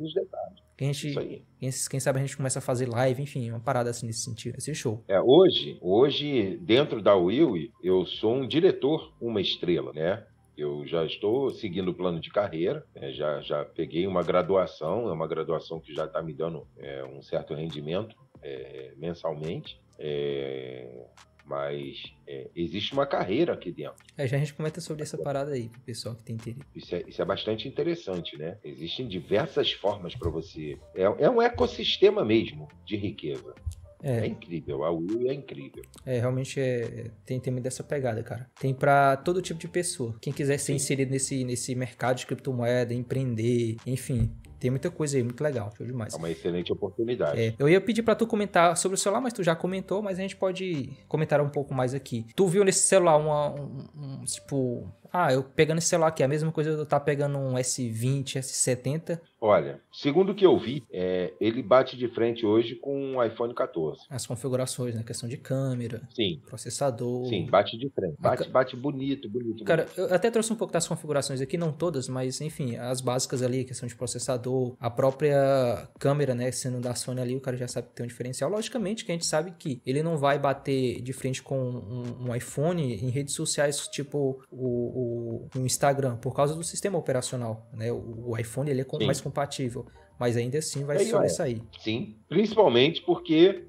Quem, a gente, quem, quem, sabe a gente começa a fazer live, enfim, uma parada assim nesse sentido, esse show. É, hoje, hoje, dentro da Will, eu sou um diretor, uma estrela, né? Eu já estou seguindo o plano de carreira, né? já, já peguei uma graduação, é uma graduação que já está me dando é, um certo rendimento é, mensalmente. É, mas é, existe uma carreira aqui dentro. É, já a gente comenta sobre essa parada aí pro pessoal que tem interesse. Isso é, isso é bastante interessante, né? Existem diversas formas para você. É, é um ecossistema mesmo de riqueza. É. é. incrível, a UI é incrível. É, realmente é, tem, tem muito dessa pegada, cara. Tem para todo tipo de pessoa. Quem quiser ser Sim. inserido nesse, nesse mercado de criptomoeda, empreender, enfim, tem muita coisa aí, muito legal, show demais. É uma excelente oportunidade. É, eu ia pedir para tu comentar sobre o celular, mas tu já comentou, mas a gente pode comentar um pouco mais aqui. Tu viu nesse celular uma, um, um, tipo, ah, eu pegando esse celular aqui, é a mesma coisa eu tá pegando um S20, S70. Olha, segundo o que eu vi, é, ele bate de frente hoje com o iPhone 14. As configurações, né? Questão de câmera, Sim. processador. Sim, bate de frente. Bate, ca... bate bonito, bonito. Cara, bonito. eu até trouxe um pouco das configurações aqui, não todas, mas enfim, as básicas ali, questão de processador, a própria câmera, né? Sendo da Sony ali, o cara já sabe que tem um diferencial. Logicamente que a gente sabe que ele não vai bater de frente com um, um iPhone em redes sociais, tipo o o, o, Instagram por causa do sistema operacional, né? O, o iPhone ele é com, mais compatível, mas ainda assim vai é, sobressair. Sim, principalmente porque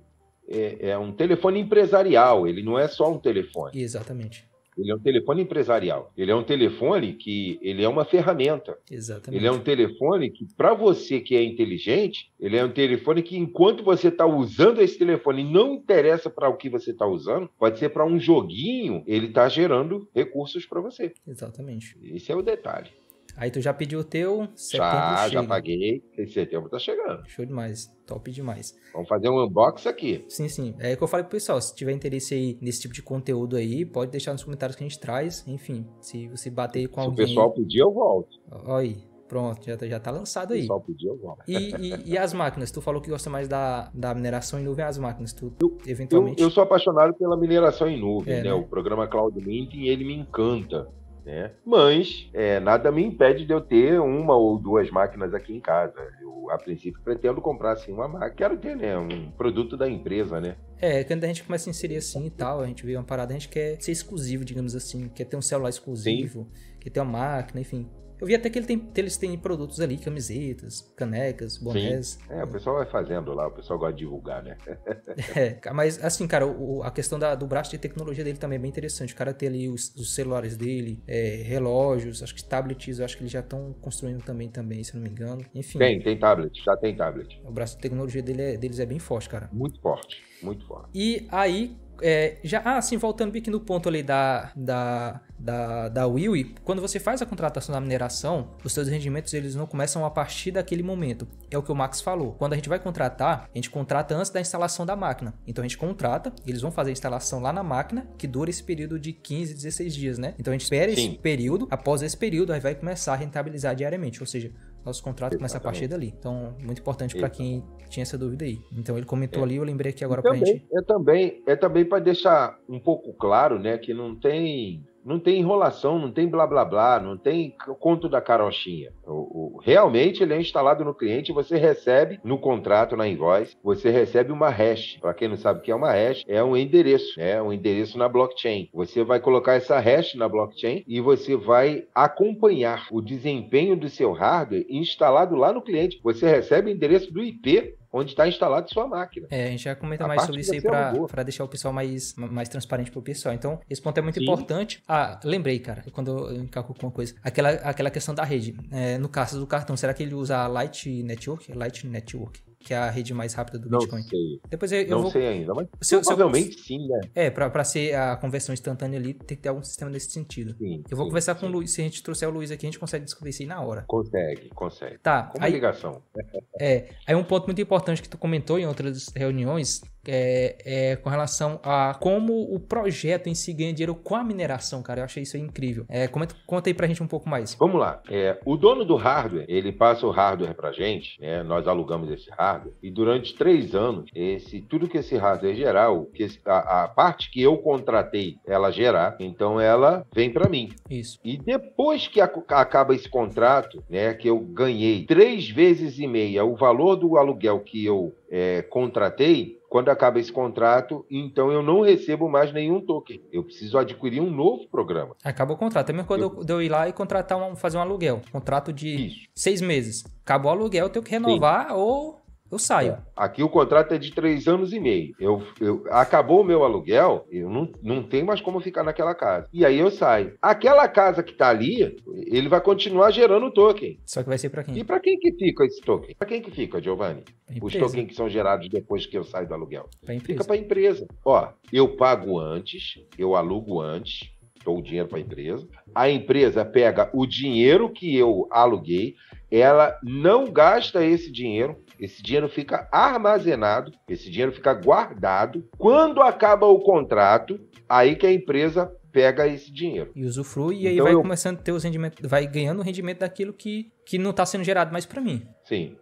é, é, um telefone empresarial, ele não é só um telefone. Exatamente. Ele é um telefone empresarial. Ele é um telefone que ele é uma ferramenta. Exatamente. Ele é um telefone que, para você que é inteligente, ele é um telefone que, enquanto você está usando esse telefone, não interessa para o que você está usando, pode ser para um joguinho, ele está gerando recursos para você. Exatamente. Esse é o detalhe. Aí tu já pediu o teu, setembro já, chega. Já, paguei, e setembro tá chegando. Show demais, top demais. Vamos fazer um unboxing aqui. Sim, sim. É o que eu falei pro pessoal, se tiver interesse aí nesse tipo de conteúdo aí, pode deixar nos comentários que a gente traz, enfim, se você bater com se alguém... Se o pessoal pedir, eu volto. Olha aí. Pronto, já, tá, já tá lançado aí. Só podia agora. E, e, e, as máquinas? Tu falou que gosta mais da, da mineração em nuvem, as máquinas, tu eu, eventualmente... Eu, eu, sou apaixonado pela mineração em nuvem, é, né? né? O programa Cloud Minting, ele me encanta né? Mas é, nada me impede de eu ter uma ou duas máquinas aqui em casa. Eu, a princípio, pretendo comprar assim uma máquina. Quero ter, né? Um produto da empresa, né? É, quando a gente começa a inserir assim e tal, a gente vê uma parada, a gente quer ser exclusivo, digamos assim, quer ter um celular exclusivo, Sim. quer ter uma máquina, enfim, eu vi até que ele tem, eles têm produtos ali, camisetas, canecas, bonés. Sim. É, o pessoal vai fazendo lá, o pessoal gosta de divulgar, né? é, mas assim, cara, o, a questão da, do braço de tecnologia dele também é bem interessante. O cara tem ali os, os celulares dele, é, relógios, acho que tablets, acho que eles já estão construindo também, também, se não me engano. Enfim. Tem, tem tablet, já tem tablet. O braço de tecnologia dele é, deles é bem forte, cara. Muito forte, muito forte. E aí, é, já, assim, voltando bem aqui no ponto ali da, da, da, da Will, quando você faz a contratação da mineração, os seus rendimentos eles não começam a partir daquele momento. É o que o Max falou. Quando a gente vai contratar, a gente contrata antes da instalação da máquina. Então a gente contrata, eles vão fazer a instalação lá na máquina, que dura esse período de 15, 16 dias, né? Então a gente espera Sim. esse período, após esse período, aí vai começar a rentabilizar diariamente. Ou seja, nosso contrato Exatamente. começa a partir dali. Então, muito importante para quem tinha essa dúvida aí. Então, ele comentou é. ali, eu lembrei aqui agora para gente. Eu também, é também para deixar um pouco claro, né, que não tem não tem enrolação, não tem blá blá blá, não tem conto da carochinha. O, o, realmente ele é instalado no cliente, você recebe no contrato, na invoice, você recebe uma hash. Para quem não sabe o que é uma hash, é um endereço, é um endereço na blockchain. Você vai colocar essa hash na blockchain e você vai acompanhar o desempenho do seu hardware instalado lá no cliente. Você recebe o endereço do IP onde está instalada sua máquina. É, a gente já comenta a mais sobre isso aí é para deixar o pessoal mais, mais transparente para o pessoal. Então, esse ponto é muito Sim. importante. Ah, lembrei, cara, quando eu encaco com uma coisa, aquela, aquela questão da rede. É, no caso do cartão, será que ele usa a Light Network? Light Network que é a rede mais rápida do não Bitcoin. Sei. Depois eu, eu não vou... sei ainda, mas se, provavelmente se eu... sim, né? É, para ser a conversão instantânea ali, tem que ter algum sistema nesse sentido. Sim, eu vou sim, conversar sim. com o Luiz, se a gente trouxer o Luiz aqui, a gente consegue descobrir isso aí na hora. Consegue, consegue. Tá. Como Aí, é, aí um ponto muito importante que tu comentou em outras reuniões é, é, com relação a como o projeto em si ganha dinheiro com a mineração, cara. Eu achei isso incrível. É, comenta, conta aí pra gente um pouco mais. Vamos lá. É, o dono do hardware, ele passa o hardware pra gente, né? Nós alugamos esse hardware e durante três anos, esse, tudo que esse hardware gerar, que esse, a, a, parte que eu contratei ela gerar, então ela vem para mim. Isso. E depois que a, acaba esse contrato, né? Que eu ganhei três vezes e meia o valor do aluguel que eu é, contratei, quando acaba esse contrato, então eu não recebo mais nenhum token. Eu preciso adquirir um novo programa. Acaba o contrato. É mesmo quando eu... eu ir lá e contratar um, fazer um aluguel. Contrato de Isso. seis meses. Acabou o aluguel, eu tenho que renovar Sim. ou eu saio. É. Aqui o contrato é de três anos e meio. Eu, eu acabou o meu aluguel, eu não, não tenho mais como ficar naquela casa. E aí eu saio. Aquela casa que tá ali, ele vai continuar gerando token. Só que vai ser para quem? E para quem que fica esse token? Para quem que fica, Giovanni? Os tokens que são gerados depois que eu saio do aluguel. Pra fica para a empresa. Ó, eu pago antes, eu alugo antes, dou o dinheiro para a empresa. A empresa pega o dinheiro que eu aluguei, ela não gasta esse dinheiro esse dinheiro fica armazenado, esse dinheiro fica guardado. Quando acaba o contrato, aí que a empresa pega esse dinheiro. E usufrui, e aí então vai eu... começando a ter os rendimentos, vai ganhando o rendimento daquilo que, que não está sendo gerado mais para mim. Sim.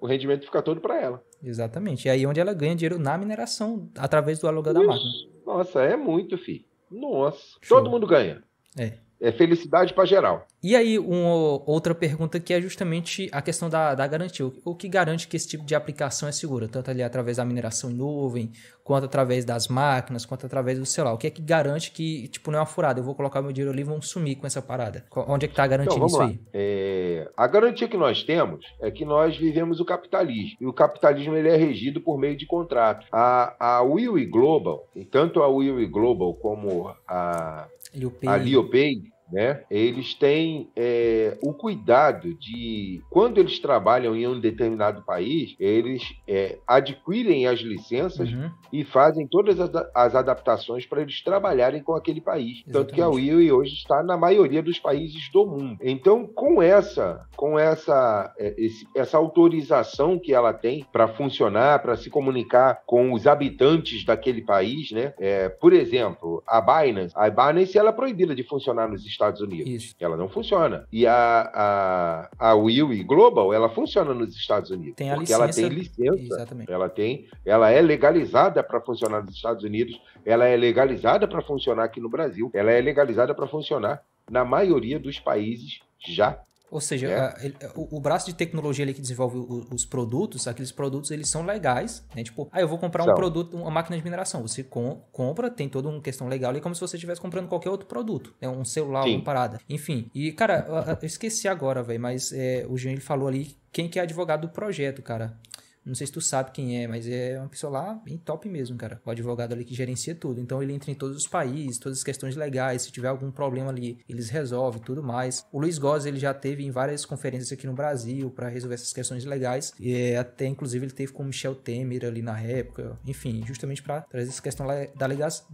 O rendimento fica todo para ela. Exatamente. E aí é onde ela ganha dinheiro na mineração, através do aluguel da máquina. Nossa, é muito, fi. Nossa. Show. Todo mundo ganha. É é felicidade para geral. E aí, uma, outra pergunta que é justamente a questão da, da garantia. O, que garante que esse tipo de aplicação é segura? Tanto ali através da mineração em nuvem, quanto através das máquinas, quanto através do celular. O que é que garante que, tipo, não é uma furada? Eu vou colocar meu dinheiro ali e vão sumir com essa parada. Onde é que está a então, garantia então, disso lá. aí? É, a garantia que nós temos é que nós vivemos o capitalismo. E o capitalismo ele é regido por meio de contrato. A, a Will Global, tanto a Will Global como a Liu Pei. A Liu Pei, né? Eles têm é, o cuidado de, quando eles trabalham em um determinado país, eles é, adquirem as licenças uhum. e fazem todas as, as adaptações para eles trabalharem com aquele país. Exatamente. Tanto que a Wii hoje está na maioria dos países do mundo. Então, com essa, com essa, é, esse, essa autorização que ela tem para funcionar, para se comunicar com os habitantes daquele país, né? É, por exemplo, a Binance, a Binance ela é proibida de funcionar nos Estados Estados Unidos. Isso. Ela não funciona. E a, a, a Will Global, ela funciona nos Estados Unidos. Tem porque licença, ela tem licença. Exatamente. Ela tem, ela é legalizada para funcionar nos Estados Unidos, ela é legalizada para funcionar aqui no Brasil, ela é legalizada para funcionar na maioria dos países já ou seja, é. a, o, o, braço de tecnologia ali que desenvolve o, os produtos, aqueles produtos, eles são legais, né? Tipo, ah, eu vou comprar um produto, uma máquina de mineração. Você com, compra, tem toda uma questão legal ali, como se você estivesse comprando qualquer outro produto, né? Um celular, uma parada. Enfim, e cara, eu, eu esqueci agora, velho, mas é, o Jean, ele falou ali quem que é advogado do projeto, cara. Não sei se tu sabe quem é, mas é uma pessoa lá bem top mesmo, cara. O advogado ali que gerencia tudo. Então ele entra em todos os países, todas as questões legais. Se tiver algum problema ali, eles resolvem tudo mais. O Luiz Góes, ele já teve em várias conferências aqui no Brasil para resolver essas questões legais. E é, até, inclusive, ele teve com o Michel Temer ali na época. Enfim, justamente para trazer essa questão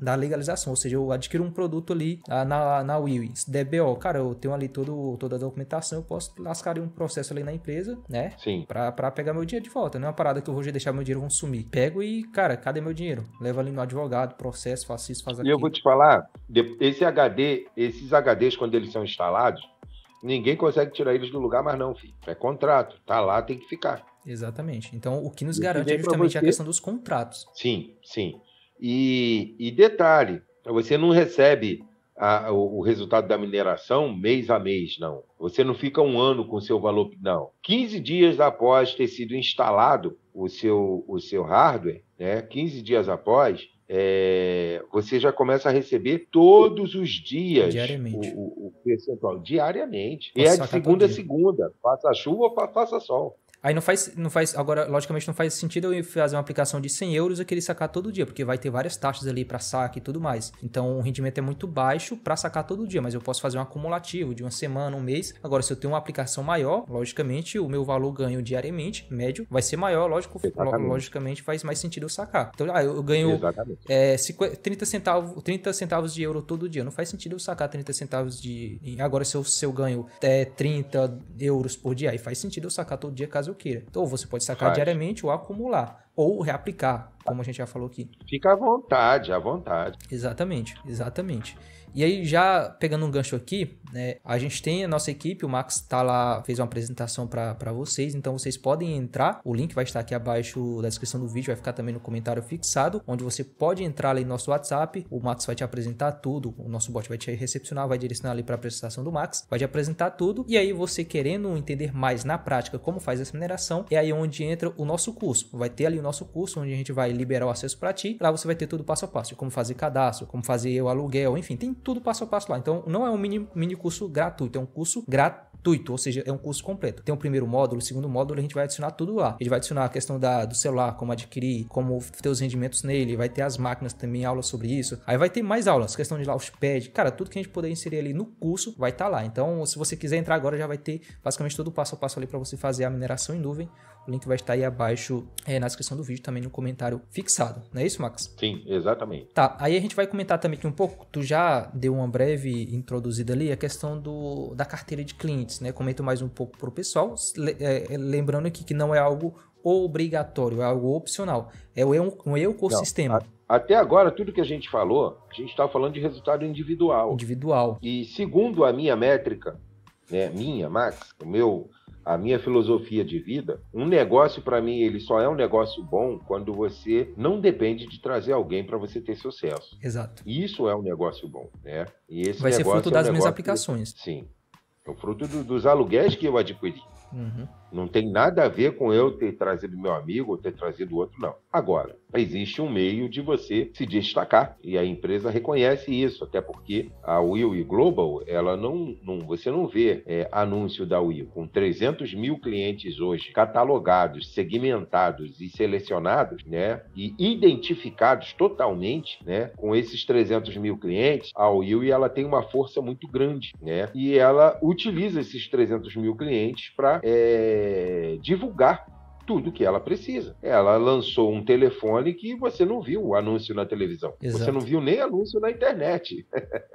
da legalização. Ou seja, eu adquiro um produto ali ah, na, na Will, DBO. Cara, eu tenho ali todo, toda a documentação, eu posso lascar um processo ali na empresa, né? Sim. Pra, pegar meu dinheiro de volta, né? parada que eu vou deixar meu dinheiro consumir. Pego e, cara, cadê meu dinheiro? Leva ali no advogado, processo, faço isso, faz aquilo. E eu vou te falar, esse HD, esses HDs, quando eles são instalados, ninguém consegue tirar eles do lugar mas não, filho. É contrato, tá lá, tem que ficar. Exatamente. Então, o que nos garante é justamente a questão dos contratos. Sim, sim. E, e detalhe, você não recebe a, o, o resultado da mineração mês a mês, não. Você não fica um ano com o seu valor, não. 15 dias após ter sido instalado o seu, o seu hardware, né, 15 dias após, é, você já começa a receber todos os dias diariamente. O, o, o percentual, diariamente. Nossa, e é de segunda a segunda, faça chuva ou faça sol. Aí não faz, não faz. Agora, logicamente, não faz sentido eu fazer uma aplicação de 100 euros e querer sacar todo dia, porque vai ter várias taxas ali para saque e tudo mais. Então, o rendimento é muito baixo para sacar todo dia, mas eu posso fazer um acumulativo de uma semana, um mês. Agora, se eu tenho uma aplicação maior, logicamente, o meu valor ganho diariamente, médio, vai ser maior, lógico, Exatamente. logicamente faz mais sentido eu sacar. Então, ah, eu, ganho é, 50, 30, centavos, 30 centavos de euro todo dia. Não faz sentido eu sacar 30 centavos de. Agora, se eu, se eu ganho é, 30 euros por dia, aí faz sentido eu sacar todo dia caso eu caso queira. Então, você pode sacar Faz. diariamente ou acumular, ou reaplicar, como a gente já falou aqui. Fica à vontade, à vontade. Exatamente, exatamente. E aí, já pegando um gancho aqui, né? A gente tem a nossa equipe, o Max tá lá, fez uma apresentação para vocês, então vocês podem entrar. O link vai estar aqui abaixo da descrição do vídeo, vai ficar também no comentário fixado, onde você pode entrar ali no nosso WhatsApp. O Max vai te apresentar tudo, o nosso bot vai te recepcionar, vai direcionar ali para a apresentação do Max, vai te apresentar tudo. E aí, você querendo entender mais na prática como faz essa mineração, é aí onde entra o nosso curso. Vai ter ali o nosso curso, onde a gente vai liberar o acesso para ti. Lá você vai ter tudo passo a passo, como fazer cadastro, como fazer o aluguel, enfim, tem tudo passo a passo lá. Então, não é um mini, mini curso gratuito, é um curso gratuito ou seja, é um curso completo. Tem o primeiro módulo, o segundo módulo, a gente vai adicionar tudo lá. Ele vai adicionar a questão da, do celular, como adquirir, como ter os rendimentos nele, vai ter as máquinas também, aula sobre isso. Aí vai ter mais aulas, questão de Launchpad, cara, tudo que a gente puder inserir ali no curso vai estar tá lá. Então, se você quiser entrar agora, já vai ter basicamente todo o passo a passo ali para você fazer a mineração em nuvem o link vai estar aí abaixo é, na descrição do vídeo, também no comentário fixado. Não é isso, Max? Sim, exatamente. Tá, aí a gente vai comentar também aqui um pouco. Tu já deu uma breve introduzida ali a questão do, da carteira de clientes, né? Comenta mais um pouco para o pessoal. Eh, lembrando aqui que não é algo obrigatório, é algo opcional. É um, ecossistema. Não, a, até agora, tudo que a gente falou, a gente estava tá falando de resultado individual. Individual. E segundo a minha métrica, né, minha, Max, o meu a minha filosofia de vida, um negócio para mim ele só é um negócio bom quando você não depende de trazer alguém para você ter sucesso. Exato. Isso é um negócio bom, né? E esse vai ser fruto é um das minhas aplicações. Que, sim, é o fruto do, dos aluguéis que eu adquiri. Uhum. Não tem nada a ver com eu ter trazido meu amigo ou ter trazido outro, não. Agora, existe um meio de você se destacar e a empresa reconhece isso, até porque a Will e Global, ela não, não você não vê é, anúncio da Will com 300 mil clientes hoje catalogados, segmentados e selecionados, né, e identificados totalmente, né, com esses 300 mil clientes, a Will ela tem uma força muito grande, né, e ela utiliza esses 300 mil clientes para é, eh, divulgar tudo que ela precisa. Ela lançou um telefone que você não viu o anúncio na televisão. Exato. Você não viu nem anúncio na internet.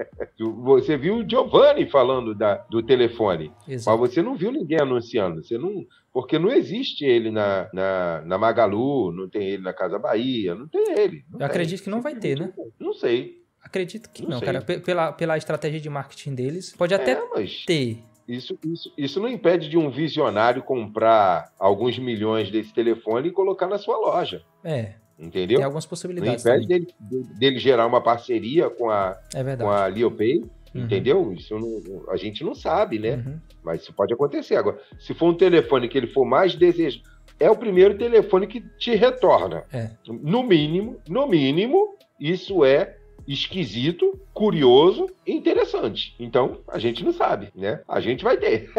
você viu o Giovanni falando da, do telefone, Exato. mas você não viu ninguém anunciando. Você não, porque não existe ele na, na, na Magalu, não tem ele na Casa Bahia, não tem ele. Não Eu tem. acredito que não vai ter, né? Não sei. Acredito que não, não cara. Pela, pela estratégia de marketing deles, pode é, até é, mas... ter isso, isso, isso não impede de um visionário comprar alguns milhões desse telefone e colocar na sua loja. É. Entendeu? Tem algumas possibilidades. Não impede dele, dele, gerar uma parceria com a, é com a Liopay, uhum. entendeu? Isso não, a gente não sabe, né? Uhum. Mas isso pode acontecer. Agora, se for um telefone que ele for mais desejado, é o primeiro telefone que te retorna. É. No mínimo, no mínimo, isso é esquisito, curioso e interessante. Então, a gente não sabe, né? A gente vai ter.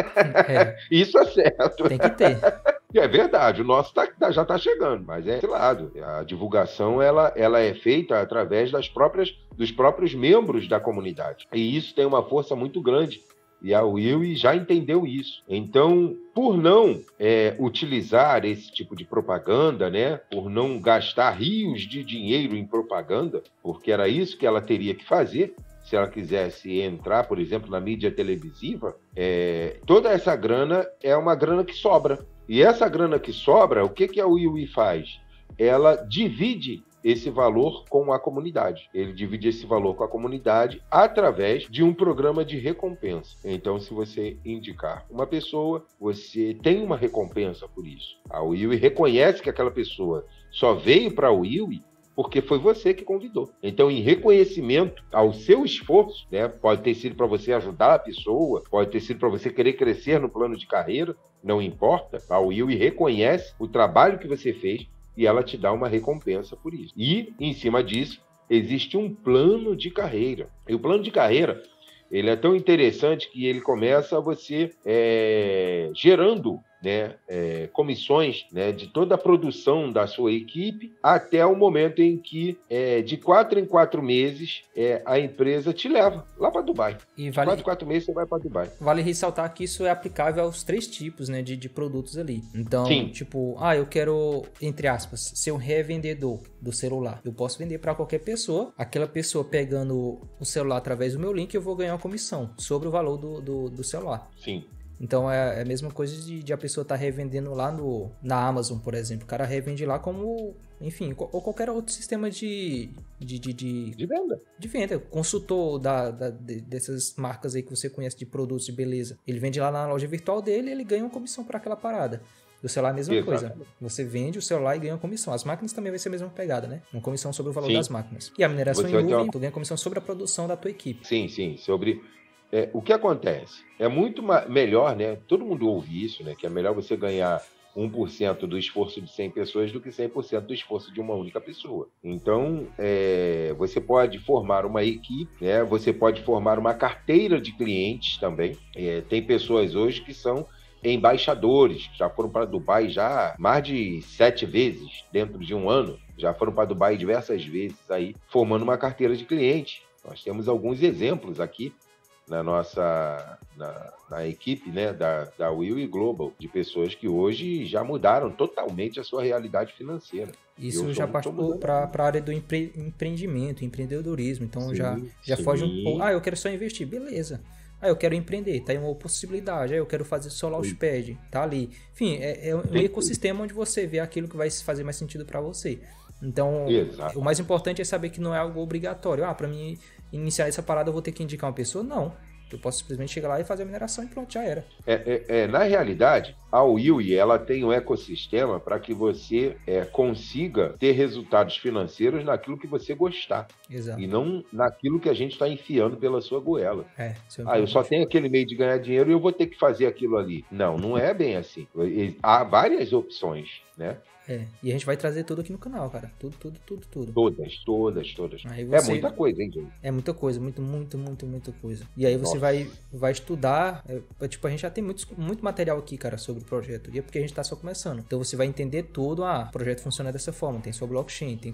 É. Isso é certo. Tem que ter. É verdade, o nosso tá, tá já está chegando, mas é esse lado. A divulgação ela, ela é feita através das próprias, dos próprios membros da comunidade. E isso tem uma força muito grande e a Will já entendeu isso. Então, por não é, utilizar esse tipo de propaganda, né, por não gastar rios de dinheiro em propaganda, porque era isso que ela teria que fazer, se ela quisesse entrar, por exemplo, na mídia televisiva, é, toda essa grana é uma grana que sobra. E essa grana que sobra, o que, que a Will faz? Ela divide esse valor com a comunidade. Ele divide esse valor com a comunidade através de um programa de recompensa. Então, se você indicar uma pessoa, você tem uma recompensa por isso. A Will reconhece que aquela pessoa só veio para a Will porque foi você que convidou. Então, em reconhecimento ao seu esforço, né, pode ter sido para você ajudar a pessoa, pode ter sido para você querer crescer no plano de carreira, não importa. A Will reconhece o trabalho que você fez e ela te dá uma recompensa por isso. E, em cima disso, existe um plano de carreira. E o plano de carreira ele é tão interessante que ele começa você é, gerando né, é, comissões né, de toda a produção da sua equipe até o momento em que, é, de quatro em quatro meses, é, a empresa te leva lá para Dubai. E vale... De quatro em quatro meses você vai para Dubai. Vale ressaltar que isso é aplicável aos três tipos né, de, de produtos ali. Então, Sim. tipo, ah, eu quero, entre aspas, ser um revendedor do celular. Eu posso vender para qualquer pessoa. Aquela pessoa pegando o celular através do meu link, eu vou ganhar uma comissão sobre o valor do, do, do celular. Sim. Então é, é, a mesma coisa de, de a pessoa estar tá revendendo lá no, na Amazon, por exemplo. O cara revende lá como, enfim, ou qualquer outro sistema de. De, de, de, de venda. De venda. Consultor da, da, dessas marcas aí que você conhece de produtos de beleza. Ele vende lá na loja virtual dele ele ganha uma comissão para aquela parada. Do celular é a mesma coisa. Você vende o celular e ganha uma comissão. As máquinas também vai ser a mesma pegada, né? Uma comissão sobre o valor sim. das máquinas. E a mineração você em nuvem, uma... tu ganha comissão sobre a produção da tua equipe. Sim, sim. Sobre é, o que acontece? É muito melhor, né? Todo mundo ouve isso, né? Que é melhor você ganhar 1% do esforço de 100 pessoas do que 100% do esforço de uma única pessoa. Então, é, você pode formar uma equipe, né? você pode formar uma carteira de clientes também. É, tem pessoas hoje que são embaixadores, já foram para Dubai já mais de sete vezes dentro de um ano, já foram para Dubai diversas vezes aí, formando uma carteira de clientes. Nós temos alguns exemplos aqui na nossa na, na, equipe né, da, da Will e Global, de pessoas que hoje já mudaram totalmente a sua realidade financeira. Isso já partiu para a área do empre, empreendimento, empreendedorismo. Então sim, já, já sim. foge um pouco. Ah, eu quero só investir, beleza. Ah, eu quero empreender, tá aí uma possibilidade. Ah, eu quero fazer só launchpad, tá ali. Enfim, é, é um ecossistema onde você vê aquilo que vai fazer mais sentido para você. Então, Exato. o mais importante é saber que não é algo obrigatório. Ah, para mim iniciar essa parada eu vou ter que indicar uma pessoa? Não. Eu posso simplesmente chegar lá e fazer a mineração e pronto, já era. É, é, é na realidade, a Wii, ela tem um ecossistema para que você é, consiga ter resultados financeiros naquilo que você gostar. Exato. E não naquilo que a gente está enfiando pela sua goela. É, é ah, eu só tenho aquele meio de ganhar dinheiro e eu vou ter que fazer aquilo ali. Não, não é bem assim. Há várias opções, né? É, e a gente vai trazer tudo aqui no canal, cara. Tudo, tudo, tudo, tudo. Todas, todas, todas. É você... É muita coisa, hein, gente? É muita coisa, muito, muito, muito, muita coisa. E aí você vai, vai estudar. É, tipo, a gente já tem muito, muito material aqui, cara, sobre o projeto. E é porque a gente tá só começando. Então você vai entender tudo. Ah, o projeto funciona dessa forma. Tem sua blockchain, tem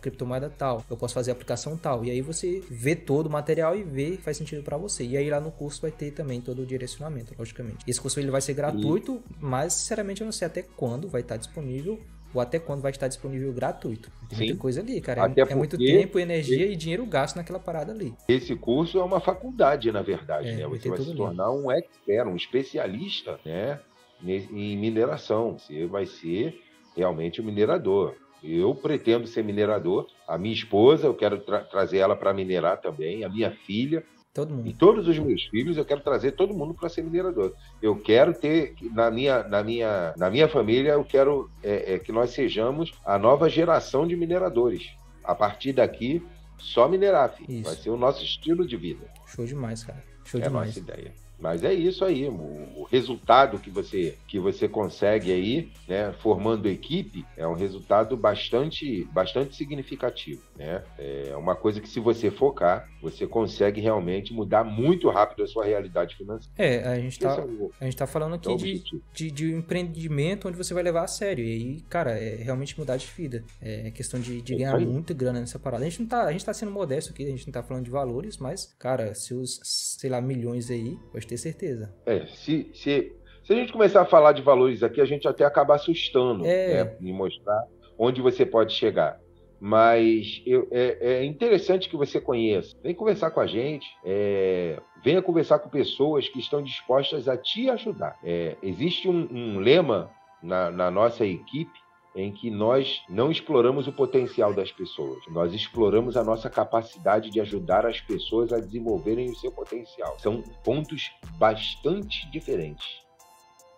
criptomoeda tal. Eu posso fazer aplicação tal. E aí você vê todo o material e vê faz sentido para você. E aí lá no curso vai ter também todo o direcionamento, logicamente. Esse curso ele vai ser gratuito, e... mas sinceramente eu não sei até quando vai estar disponível ou até quando vai estar disponível gratuito. Tem Sim. muita coisa ali, cara. É, é, muito tempo, energia e... e dinheiro gasto naquela parada ali. Esse curso é uma faculdade, na verdade, é, né? Você vai se tornar ali. um expert, um especialista, né? Em mineração. Você vai ser realmente um minerador. Eu pretendo ser minerador. A minha esposa, eu quero tra trazer ela para minerar também. A minha filha, Todo mundo. E todos os meus filhos, eu quero trazer todo mundo para ser minerador. Eu quero ter, na minha, na minha, na minha família, eu quero é, é, que nós sejamos a nova geração de mineradores. A partir daqui, só minerar, filho. Vai ser o nosso estilo de vida. Show demais, cara. Show é demais. A ideia. Mas é isso aí, o resultado que você, que você consegue aí, né, formando equipe, é um resultado bastante, bastante significativo, né? É uma coisa que se você focar, você consegue realmente mudar muito rápido a sua realidade financeira. É, a gente está é a gente tá falando é aqui é de, de, de, um empreendimento onde você vai levar a sério, e aí, cara, é realmente mudar de vida, é questão de, de é ganhar muita grana nessa parada. A gente não tá, a gente tá sendo modesto aqui, a gente não tá falando de valores, mas, cara, seus, sei lá, milhões aí, Pode ter certeza. É, se, se, se a gente começar a falar de valores aqui, a gente até acaba assustando é. né, e mostrar onde você pode chegar mas eu, é, é, interessante que você conheça. Vem conversar com a gente, é, venha conversar com pessoas que estão dispostas a te ajudar. É, existe um, um lema na, na, nossa equipe em que nós não exploramos o potencial das pessoas, nós exploramos a nossa capacidade de ajudar as pessoas a desenvolverem o seu potencial. São pontos bastante diferentes.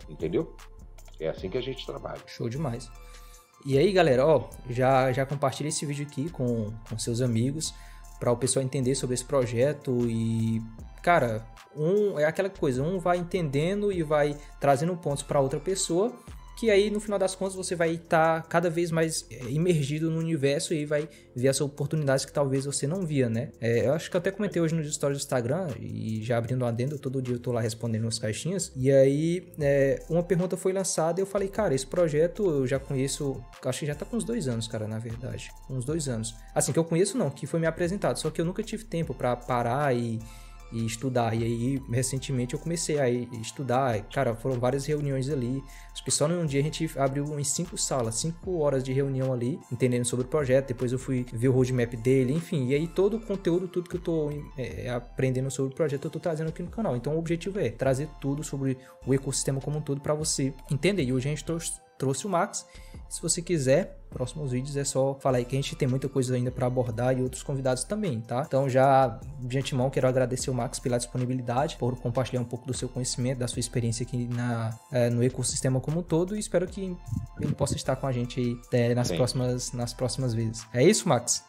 Entendeu? É assim que a gente trabalha. Show demais. E aí, galera, ó, já, já compartilha esse vídeo aqui com, com seus amigos para o pessoal entender sobre esse projeto e, cara, um é aquela coisa, um vai entendendo e vai trazendo pontos para outra pessoa que aí no final das contas você vai estar tá cada vez mais eh, imergido no universo e vai ver as oportunidades que talvez você não via, né? É, eu acho que eu até comentei hoje nos stories do Instagram e já abrindo um adendo, todo dia eu tô lá respondendo umas caixinhas. E aí é, uma pergunta foi lançada e eu falei, cara, esse projeto eu já conheço, acho que já tá com uns dois anos, cara, na verdade. Uns dois anos. Assim, que eu conheço não, que foi me apresentado, só que eu nunca tive tempo para parar e e estudar. E aí, recentemente, eu comecei a estudar. Cara, foram várias reuniões ali. Acho que só num dia a gente abriu umas cinco salas, cinco horas de reunião ali, entendendo sobre o projeto. Depois eu fui ver o roadmap dele, enfim. E aí, todo o conteúdo, tudo que eu tô é, é aprendendo sobre o projeto, eu tô trazendo aqui no canal. Então, o objetivo é trazer tudo sobre o ecossistema como um todo para você entender. E hoje a gente trouxe, trouxe o Max. Se você quiser, próximos vídeos é só falar aí que a gente tem muita coisa ainda para abordar e outros convidados também, tá? Então já de antemão quero agradecer o Max pela disponibilidade, por compartilhar um pouco do seu conhecimento, da sua experiência aqui na, é, no ecossistema como um todo e espero que ele possa estar com a gente aí, é, nas, Sim. próximas, nas próximas vezes. É isso, Max?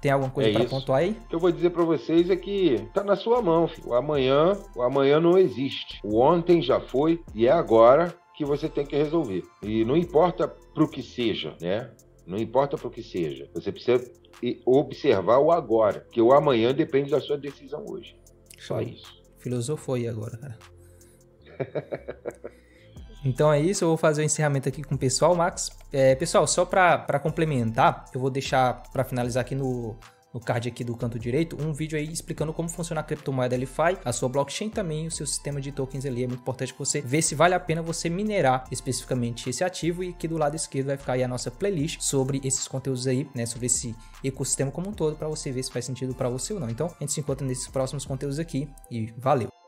Tem alguma coisa é para pontuar aí? O que eu vou dizer para vocês é que tá na sua mão, filho. O amanhã, o amanhã não existe. O ontem já foi e é agora que você tem que resolver. E não importa para o que seja, né? Não importa para o que seja. Você precisa observar o agora, que o amanhã depende da sua decisão hoje. Só isso. Filosofou aí agora, cara. Então é isso, eu vou fazer o encerramento aqui com o pessoal, Max. É, pessoal, só para complementar, eu vou deixar para finalizar aqui no, no card aqui do canto direito, um vídeo aí explicando como funciona a criptomoeda LeFi, a sua blockchain também, o seu sistema de tokens ali. É muito importante você ver se vale a pena você minerar especificamente esse ativo. E aqui do lado esquerdo vai ficar aí a nossa playlist sobre esses conteúdos aí, né? Sobre esse ecossistema como um todo, para você ver se faz sentido para você ou não. Então, a gente se encontra nesses próximos conteúdos aqui e valeu!